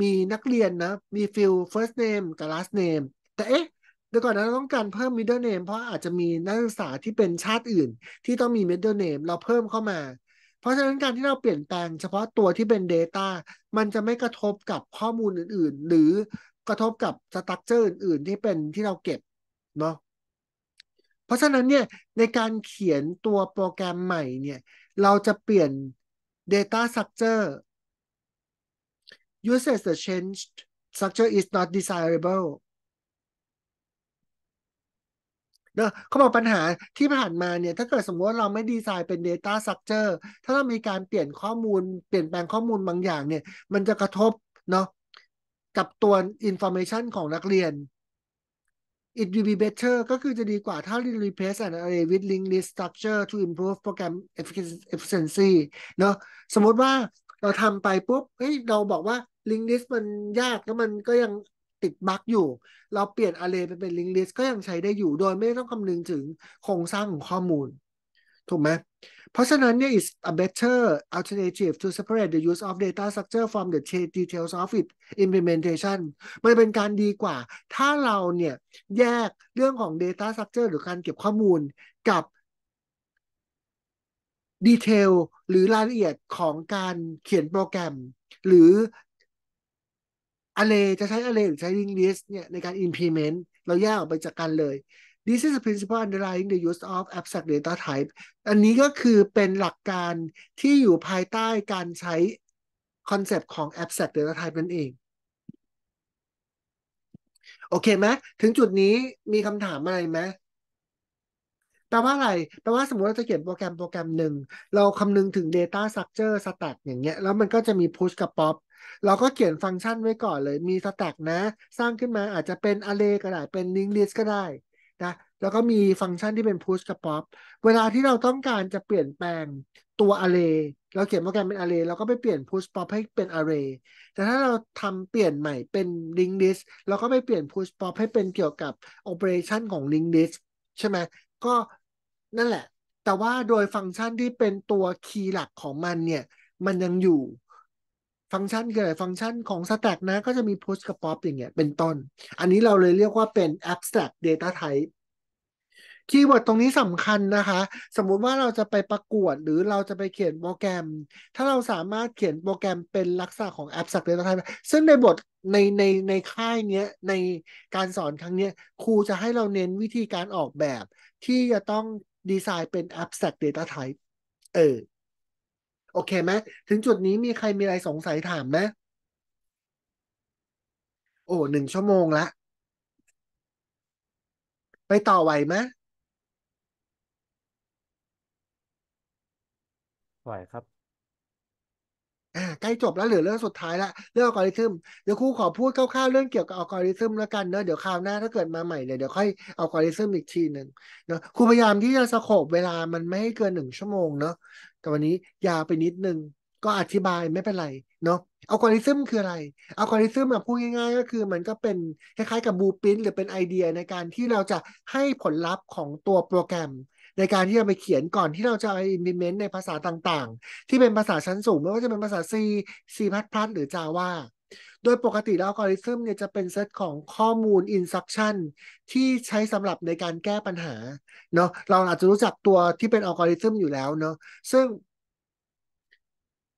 มีนักเรียนนะ มีฟิล first name กับ last name แต่เอ๊ะเดี๋ยวก่อนนะเราต้องการเพิ่ม middle name เพราะอาจจะมีนักศึกษาที่เป็นชาติอื่น ที่ต้องมี middle name เราเพิ่มเข้ามา เพราะฉะนั้นการที่เราเปลี่ยนแปลงเฉพาะตัวที่เป็น Data มันจะไม่กระทบกับข้อมูลอื่นๆ หรือกระทบกับสตั๊กเจอร์อื่นๆที่เป็นที่เราเก็บเนาะเพราะฉะนั้นเนี่ยในการเขียนตัวโปรแกรมใหม่เนี่ยเราจะเปลี่ยน Data Structure uses the changed structure is not desirable เนอะเขาบอกปัญหาที่ผ่านมาเนี่ยถ้าเกิดสมมติว่าเราไม่ดีไซน์เป็น Data Structure ถ้าเรามีการเปลี่ยนข้อมูลเปลี่ยนแปลงข้อมูลบางอย่างเนี่ยมันจะกระทบเนาะกับตัว Information ของนักเรียน it will be better ก็คือจะดีกว่าถ้า replace an array with link list structure to improve program efficiency เนอะสมมติว่าเราทำไปปุ๊บเฮ้ยเราบอกว่าลิงก์ลิสต์มันยากแล้วมันก็ยังติดบั๊กอยู่ เราเปลี่ยนอาร์เรย์ไปเป็นลิงก์ลิสต์ก็ยังใช้ได้อยู่โดยไม่ต้องคำนึงถึงโครงสร้างของข้อมูล ถูกไหม เพราะฉะนั้นเนี่ย is a better alternative to separate the use of data structure from the details of its implementation มันเป็นการดีกว่า ถ้าเราเนี่ยแยกเรื่องของ data structure หรือการเก็บข้อมูลกับดีเทลหรือรายละเอียดของการเขียนโปรแกรม หรืออะไรจะใช้อะไรหรือใช้ลิงลิสเนี่ยในการ implement เราแยกออกไปจากกันเลย This is the principle underlying the use of abstract data type อันนี้ก็คือเป็นหลักการที่อยู่ภายใต้การใช้คอนเซปต์ของ abstract data type นั่นเอง โอเคไหมถึงจุดนี้มีคำถามอะไรไหมแปลว่าอะไรแปลว่าสมมติเราจะเขียนโปรแกรมโปรแกรมหนึ่ง เราคำนึงถึง data structure stack อย่างเงี้ยแล้วมันก็จะมี push กับ pop เราก็เขียนฟังก์ชันไว้ก่อนเลยมีสแต็กนะ สร้างขึ้นมาอาจจะเป็นอะเรก็ได้เป็นลิงก์ลิสก็ได้ นะ แล้วก็มีฟังก์ชันที่เป็น push กับ pop เวลาที่เราต้องการจะเปลี่ยนแปลงตัวอะเ y เราเขียนโปรแกรมเป็น array เราก็ไปเปลี่ยน push pop ให้เป็น array แต่ถ้าเราทำเปลี่ยนใหม่เป็น link list เราก็ไปเปลี่ยน push pop ให้เป็นเกี่ยวกับ operation ของ link list ใช่ไหมก็นั่นแหละ แต่ว่าโดยฟังก์ชันที่เป็นตัวคีย์หลักของมันเนี่ยมันยังอยู่ฟังก์ชันคืออะไรฟังก์ชันของ Stack นะ ก็จะมี Push กับ Pop อย่างเงี้ยเป็นต้นอันนี้เราเลยเรียกว่าเป็น Abstract Data Type คีย์เวิร์ดตรงนี้สำคัญนะคะ สมมุติว่าเราจะไปประกวดหรือเราจะไปเขียนโปรแกรม ถ้าเราสามารถเขียนโปรแกรมเป็นลักษณะของ Abstract Data Type ซึ่งในบทในในในค่ายเนี้ยในการสอนครั้งเนี้ยครูจะให้เราเน้นวิธีการออกแบบ ที่จะต้องดีไซน์เป็น Abstract Data Type เออโอเคไหมถึงจุดนี้มีใครมีอะไร สงสัยถามไหมโอ้หนึ่งชั่วโมงละไปต่อไหวไหมไหวครับใกล้จบแล้วเหลือเรื่องสุดท้ายละเรื่องอัลกอริทึมเดี๋ยวครูขอพูดคร่าวๆเรื่องเกี่ยวกับอัลกอริทึมแล้วกันเนอะเดี๋ยวคราวหน้าถ้าเกิดมาใหม่เนี่ยเดี๋ยวค่อยอัลกอริทึมอีกทีหนึ่งเนอะครูพยายามที่จะสโคบเวลามันไม่ให้เกินหนึ่งชั่วโมงเนอะแต่วันนี้ยาวไปนิดนึง ก็อธิบายไม่เป็นไรเนาะอัลกอริทึมคืออะไรอัลกอริทึมอ่ะพูดง่ายๆ ก็คือ มันก็เป็นคล้ายๆกับบูปินหรือเป็นไอเดียในการที่เราจะให้ผลลัพธ์ของตัวโปรแกรมในการที่จะไปเขียนก่อนที่เราจะไป implement ในภาษาต่าง ๆ ที่เป็นภาษาชั้นสูงไม่ว่าจะเป็นภาษา C C++ หรือ Java โดยปกติแล้วอัลกอริทึมเนี่ยจะเป็นเซตของข้อมูล instruction ที่ใช้สำหรับในการแก้ปัญหา เนาะ เราอาจจะรู้จักตัวที่เป็นอัลกอริทึมอยู่แล้ว เนาะ ซึ่ง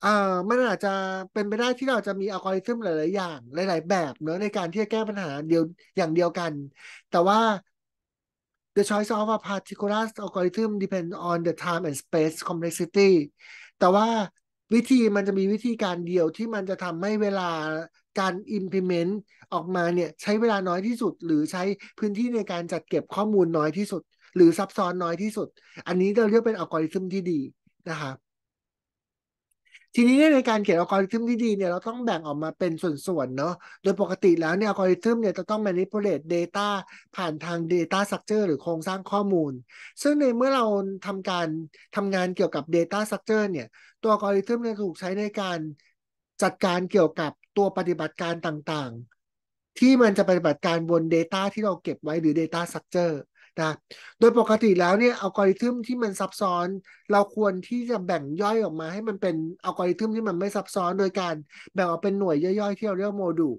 อ่า มันอาจจะเป็นไปได้ที่เราจะมีอัลกอริทึมหลาย ๆ อย่าง หลาย ๆ แบบ เนอะในการที่จะแก้ปัญหาเดียว อย่างเดียวกัน แต่ว่า the choice of a particular algorithm depends on the time and space complexity แต่ว่าวิธีมันจะมีวิธีการเดียวที่มันจะทำให้เวลาการ implement ออกมาเนี่ย ใช้เวลาน้อยที่สุด หรือใช้พื้นที่ในการจัดเก็บข้อมูลน้อยที่สุด หรือซับซ้อนน้อยที่สุด อันนี้เราเรียกเป็นอัลกอริทึมที่ดี นะคะทีนี้ในการเขียนอัลกอริทึมที่ดีเนี่ยเราต้องแบ่งออกมาเป็นส่วนๆเนาะโดยปกติแล้วเนี่ยอัลกอริทึมเนี่ยจะต้อง manipulate data ผ่านทาง data structure หรือโครงสร้างข้อมูล ซึ่งในเมื่อเราทำการทำงานเกี่ยวกับ data structure เนี่ย ตัวอัลกอริทึมเนี่ยถูกใช้ในการจัดการเกี่ยวกับตัวปฏิบัติการต่างๆ ที่มันจะปฏิบัติการบน Data ที่เราเก็บไว้หรือ Data Structure นะโดยปกติแล้วเนี่ยอัลกอริทึมที่มันซับซ้อน เราควรที่จะแบ่งย่อยออกมาให้มันเป็นอัลกอริทึมที่มันไม่ซับซ้อนโดยการแบ่งออกเป็นหน่วยย่อยๆที่เราเรียกโมดูล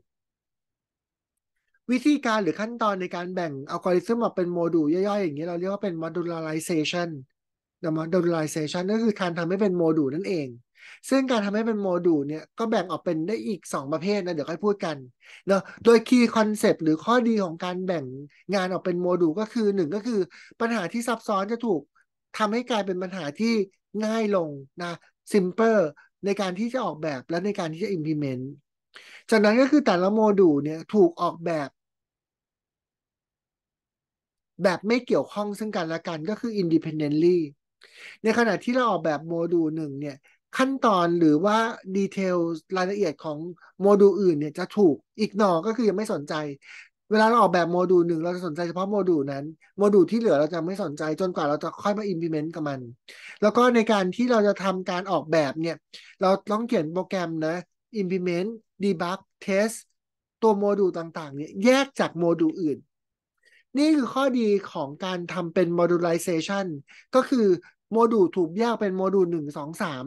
วิธีการหรือขั้นตอนในการแบ่งอัลกอริทึมออกเป็นโมดูลย่อยๆ อย่างนี้เราเรียกว่าเป็น modularization นะ modularization ก็คือการทำให้เป็นโมดูลนั่นเองซึ่งการทำให้เป็นโมดูลเนี่ยก็แบ่งออกเป็นได้อีก 2 ประเภทนะเดี๋ยวค่อยพูดกันเนาะโดยคีย์คอนเซปต์หรือข้อดีของการแบ่งงานออกเป็นโมดูลก็คือ 1 ก็คือปัญหาที่ซับซ้อนจะถูกทำให้กลายเป็นปัญหาที่ง่ายลงนะซิมเอิลในการที่จะออกแบบและในการที่จะ implement จากนั้นก็คือแต่ละโมดูลเนี่ยถูกออกแบบ แบบไม่เกี่ยวข้องซึ่งกันและกันก็คือ independently ในขณะที่เราออกแบบโมดูลหนึ่งเนี่ยขั้นตอนหรือว่าดีเทลรายละเอียดของโมดูลอื่นเนี่ยจะถูกอีกหนอก็คือยังไม่สนใจ เวลาเราออกแบบโมดูลหนึ่งเราจะสนใจเฉพาะโมดูลนั้น โมดูลที่เหลือเราจะไม่สนใจจนกว่าเราจะค่อยมา implement กับมัน แล้วก็ในการที่เราจะทำการออกแบบเนี่ยเราต้องเขียนโปรแกรมนะ implement debug test ตัวโมดูลต่างๆเนี่ยแยกจากโมดูลอื่น นี่คือข้อดีของการทำเป็น modularization ก็คือโมดูลถูกแยกเป็นโมดูลหนึ่งสองสาม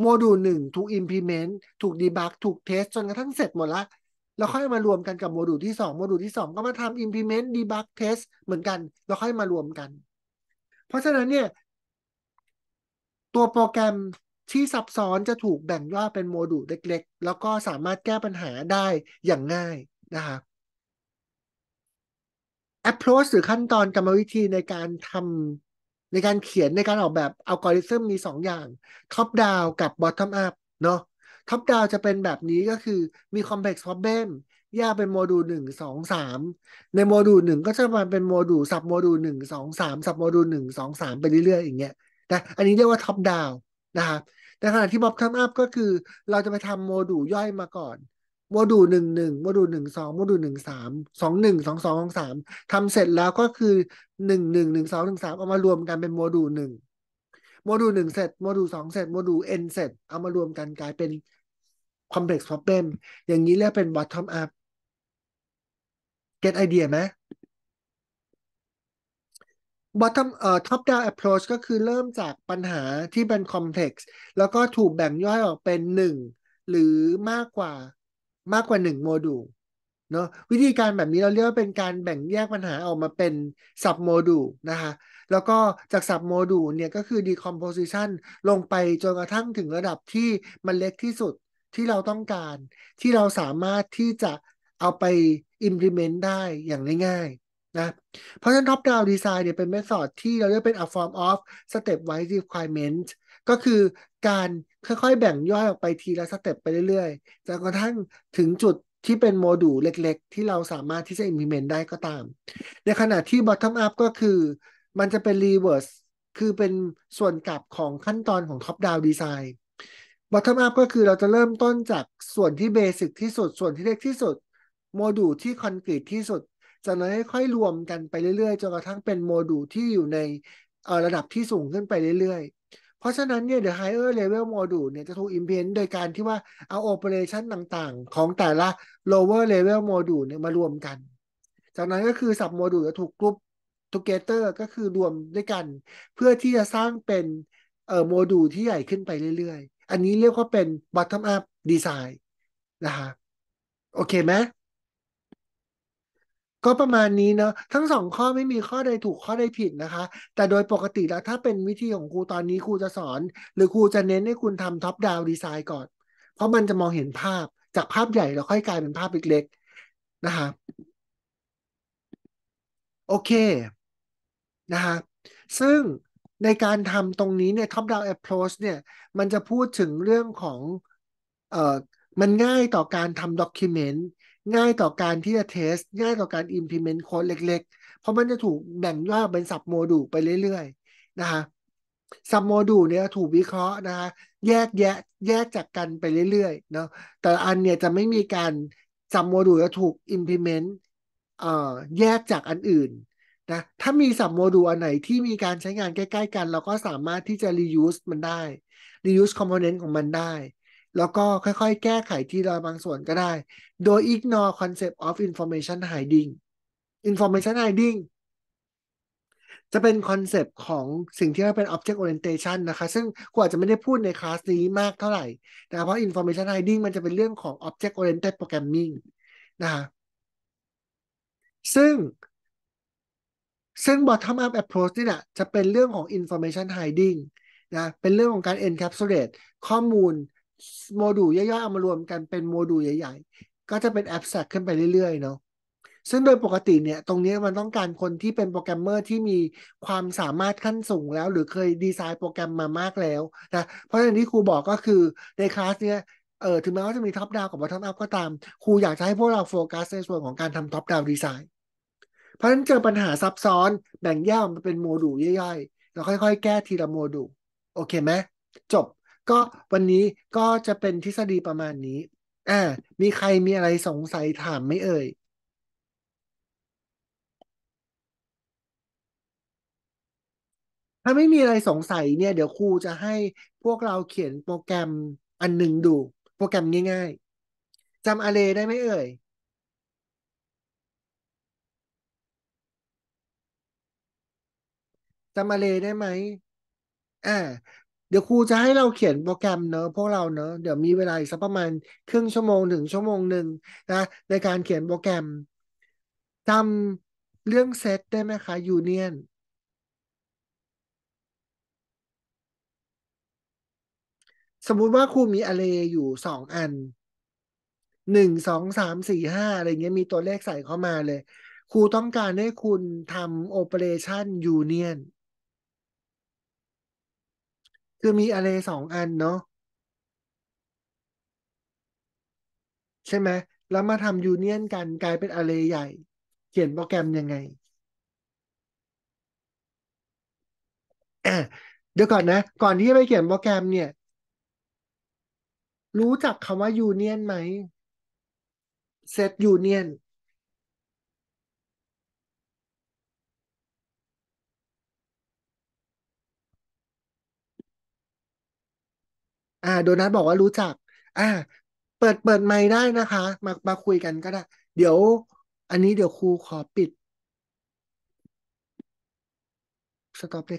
โมดูลหนึ่งถูก implement ถูก debug ถูก test จนกระทั่งเสร็จหมดละ แล้วค่อยมารวมกันกับโมดูลที่สองโมดูลที่สองก็มาทำ implement debug test เหมือนกัน แล้วค่อยมารวมกัน เพราะฉะนั้นเนี่ยตัวโปรแกรมที่ซับซ้อนจะถูกแบ่งย่อยเป็นโมดูลเล็กๆ แล้วก็สามารถแก้ปัญหาได้อย่างง่ายนะครับ approach หรือขั้นตอนกรรมวิธีในการทำในการเขียนในการออกแบบอัลกอริทึมมี2ออย่างท็อปดาวกับบอททอมอัพเนาะท็อปดาวจะเป็นแบบนี้ก็คือมีคอมเพล็กซ์พ o บเบ m แยกเป็นโมดูลหนึ่งสองสามในโมดูลหนึ่งก็จะมาเป็นโมดูลสับโมดูลหนึ่งสองสามสับโมดูลหนึ่งสองสามไปเรื่อยๆอย่างเงี้ยนะอันนี้เรียกว่าท็อปดาวนะครับต่ขณะที่บอททมอัพก็คือเราจะไปทำโมดูลย่อยมาก่อนโมดูลหนึ่งหนึ่งโมดูลหนึ่งสองโมดูลหนึ่งสามสองหนึ่งสองสองสองสามทำเสร็จแล้วก็คือหนึ่งหนึ่งหนึ่งสองหนึ่งสามเอามารวมกันเป็นโมดูลหนึ่งโมดูลหนึ่งเสร็จโมดูลสองเสร็จโมดูลเอ็นเสร็จเอามารวมกันกลายเป็น complex problem อย่างนี้เรียกเป็น bottom up get idea ไหม bottom เอ่อ top down approach ก็คือเริ่มจากปัญหาที่เป็น complex แล้วก็ถูกแบ่งย่อยออกเป็นหนึ่งหรือมากกว่ามากกว่าหนึ่งโมดูลเนาะวิธีการแบบนี้เราเรียกว่าเป็นการแบ่งแยกปัญหาออกมาเป็นสับโมดูลนะคะแล้วก็จากสับโมดูลเนี่ยก็คือ decomposition ลงไปจนกระทั่งถึงระดับที่มันเล็กที่สุดที่เราต้องการ ที่เราสามารถที่จะเอาไป implement ได้อย่างง่ายๆนะเพราะฉะนั้น top down design เนี่ยเป็น method ที่เราเรียกเป็น a form of stepwise requirement ก็คือการค่อยๆ แบ่งย่อยออกไปทีละสเต็ปไปเรื่อยๆจนกระทั่งถึงจุดที่เป็นโมดูลเล็กๆ ที่เราสามารถที่จะ implement ได้ก็ตาม ในขณะที่ bottom up ก็คือมันจะเป็น reverse คือเป็นส่วนกลับของขั้นตอนของ top down design bottom up ก็คือเราจะเริ่มต้นจากส่วนที่เบสิกที่สุดส่วนที่เล็กที่สุด โมดูลที่คอนกรีตที่สุด จะนั้นค่อยๆรวมกันไปเรื่อยๆจนกระทั่งเป็นโมดูลที่อยู่ในระดับที่สูงขึ้นไปเรื่อยเพราะฉะนั้นเนี่ย the higher level module เนี่ย จะถูกอิมเพนโดยการที่ว่า เอา operation ต่างๆ ของแต่ละ lower level module เนี่ย มารวมกัน จากนั้นก็คือ sub module จะถูกกรุ๊ป together ก็คือรวมด้วยกัน เพื่อที่จะสร้างเป็นเอ่อโมดูลที่ใหญ่ขึ้นไปเรื่อย ๆ อันนี้เรียกว่าเป็น bottom up design นะคะโอเคไหมก็ประมาณนี้เนาะทั้งสองข้อไม่มีข้อใดถูกข้อใดผิดนะคะ แต่โดยปกติแล้วถ้าเป็นวิธีของครูตอนนี้ครูจะสอน หรือครูจะเน้นให้คุณทำท็อปดาวดีไซน์ก่อน เพราะมันจะมองเห็นภาพจากภาพใหญ่แล้วค่อยกลายเป็นภาพเล็กๆนะคะโอเค นะคะซึ่งในการทำตรงนี้เนี่ย top down approach เนี่ยมันจะพูดถึงเรื่องของเอ่อมันง่ายต่อการทำ document ง่ายต่อการที่จะเทสง่ายต่อการ implement โค้ดเล็ก ๆ เพราะมันจะถูกแบ่งย่อยเป็นสับโมดูลไปเรื่อยๆนะคะสับโมดูลเนี่ยถูกวิเคราะห์นะคะแยกแยะแยกจากกันไปเรื่อยๆเนาะแต่อันเนี่ยจะไม่มีการสับโมดูลจะถูก implement เอ่อแยกจากอันอื่นนะถ้ามีสับโมดูลอันไหนที่มีการใช้งานใกล้ ๆ กันเราก็สามารถที่จะ reuse มันได้ reuse component ของมันได้แล้วก็ค่อยๆ แก้ไขทีละบางส่วนก็ได้ โดย ignore concept of information hiding information hiding จะเป็นคอนเซปต์ของสิ่งที่เรียกเป็น object orientation นะคะ ซึ่งกว่าจะไม่ได้พูดในคลาสนี้มากเท่าไหร่ต่เพราะ information hiding มันจะเป็นเรื่องของ object oriented programming นะคะ ซึ่งซึ่ง bottom up approach นี่แหละจะเป็นเรื่องของ information hiding นะเป็นเรื่องของการ encapsulate ข้อมูลโมดูลย่อยๆเอามารวมกันเป็นโมดูลใหญ่ ๆ ก็จะเป็นแอปแซกขึ้นไปเรื่อยๆเนาะซึ่งโดยปกติเนี่ยตรงนี้มันต้องการคนที่เป็นโปรแกรมเมอร์ที่มีความสามารถขั้นสูงแล้วหรือเคยดีไซน์โปรแกรมมามากแล้วนะเพราะอย่างที่ครูบอกก็คือในคลาสเนี่ยเออถึงแม้ว่าจะมีท็อปดาวกับบอททอมอัพก็ตามครูอยากจะให้พวกเราโฟกัสในส่วนของการทำท็อปดาวดีไซน์เพราะฉะนั้นเจอปัญหาซับซ้อนแบ่งแยกมันเป็นโมดูลย่อยๆแล้วค่อย ๆ แก้ทีละโมดูลโอเคไหมจบก็วันนี้ก็จะเป็นทฤษฎีประมาณนี้ อ่า มีใครมีอะไรสงสัยถามไม่เอ่ย ถ้าไม่มีอะไรสงสัยเนี่ย เดี๋ยวครูจะให้พวกเราเขียนโปรแกรมอันหนึ่งดู โปรแกรมง่ายๆ จำอาเรได้ไหมเอ่ยจำอาเรได้ไหมอ่าเดี๋ยวครูจะให้เราเขียนโปรแกรมเนอะ พวกเราเนอะ เดี๋ยวมีเวลาอีกสักประมาณ ครึ่งชั่วโมงถึงชั่วโมงหนึ่งนะ ในการเขียนโปรแกรมทำเรื่องเซตได้ไหมคะ ยูเนียน สมมุติว่าครูมีอะไรอยู่สองอัน หนึ่งสองสามสี่ห้าอะไรเงี้ยมีตัวเลขใส่เข้ามาเลย ครูต้องการให้คุณทำโอเปอเรชันยูเนียนคือมีอะไเรสองอัน เนาะใช่ไหมแล้วมาทำยูเนียนกันกลายเป็นอะไเรใหญ่ เขียนโปรแกรม ยังไง เดี๋ยวก่อนนะ ก่อนที่จะไปเขียนโปรแกรมเนี่ย รู้จักคำว่ายูเนียนไหมเซตยูเนียนอ่าโดนัทบอกว่ารู้จักอ่าเปิดเปิดไมค์ได้นะคะมามาคุยกันก็ได้ เดี๋ยว อันนี้เดี๋ยวครูขอปิด สต็อปเลย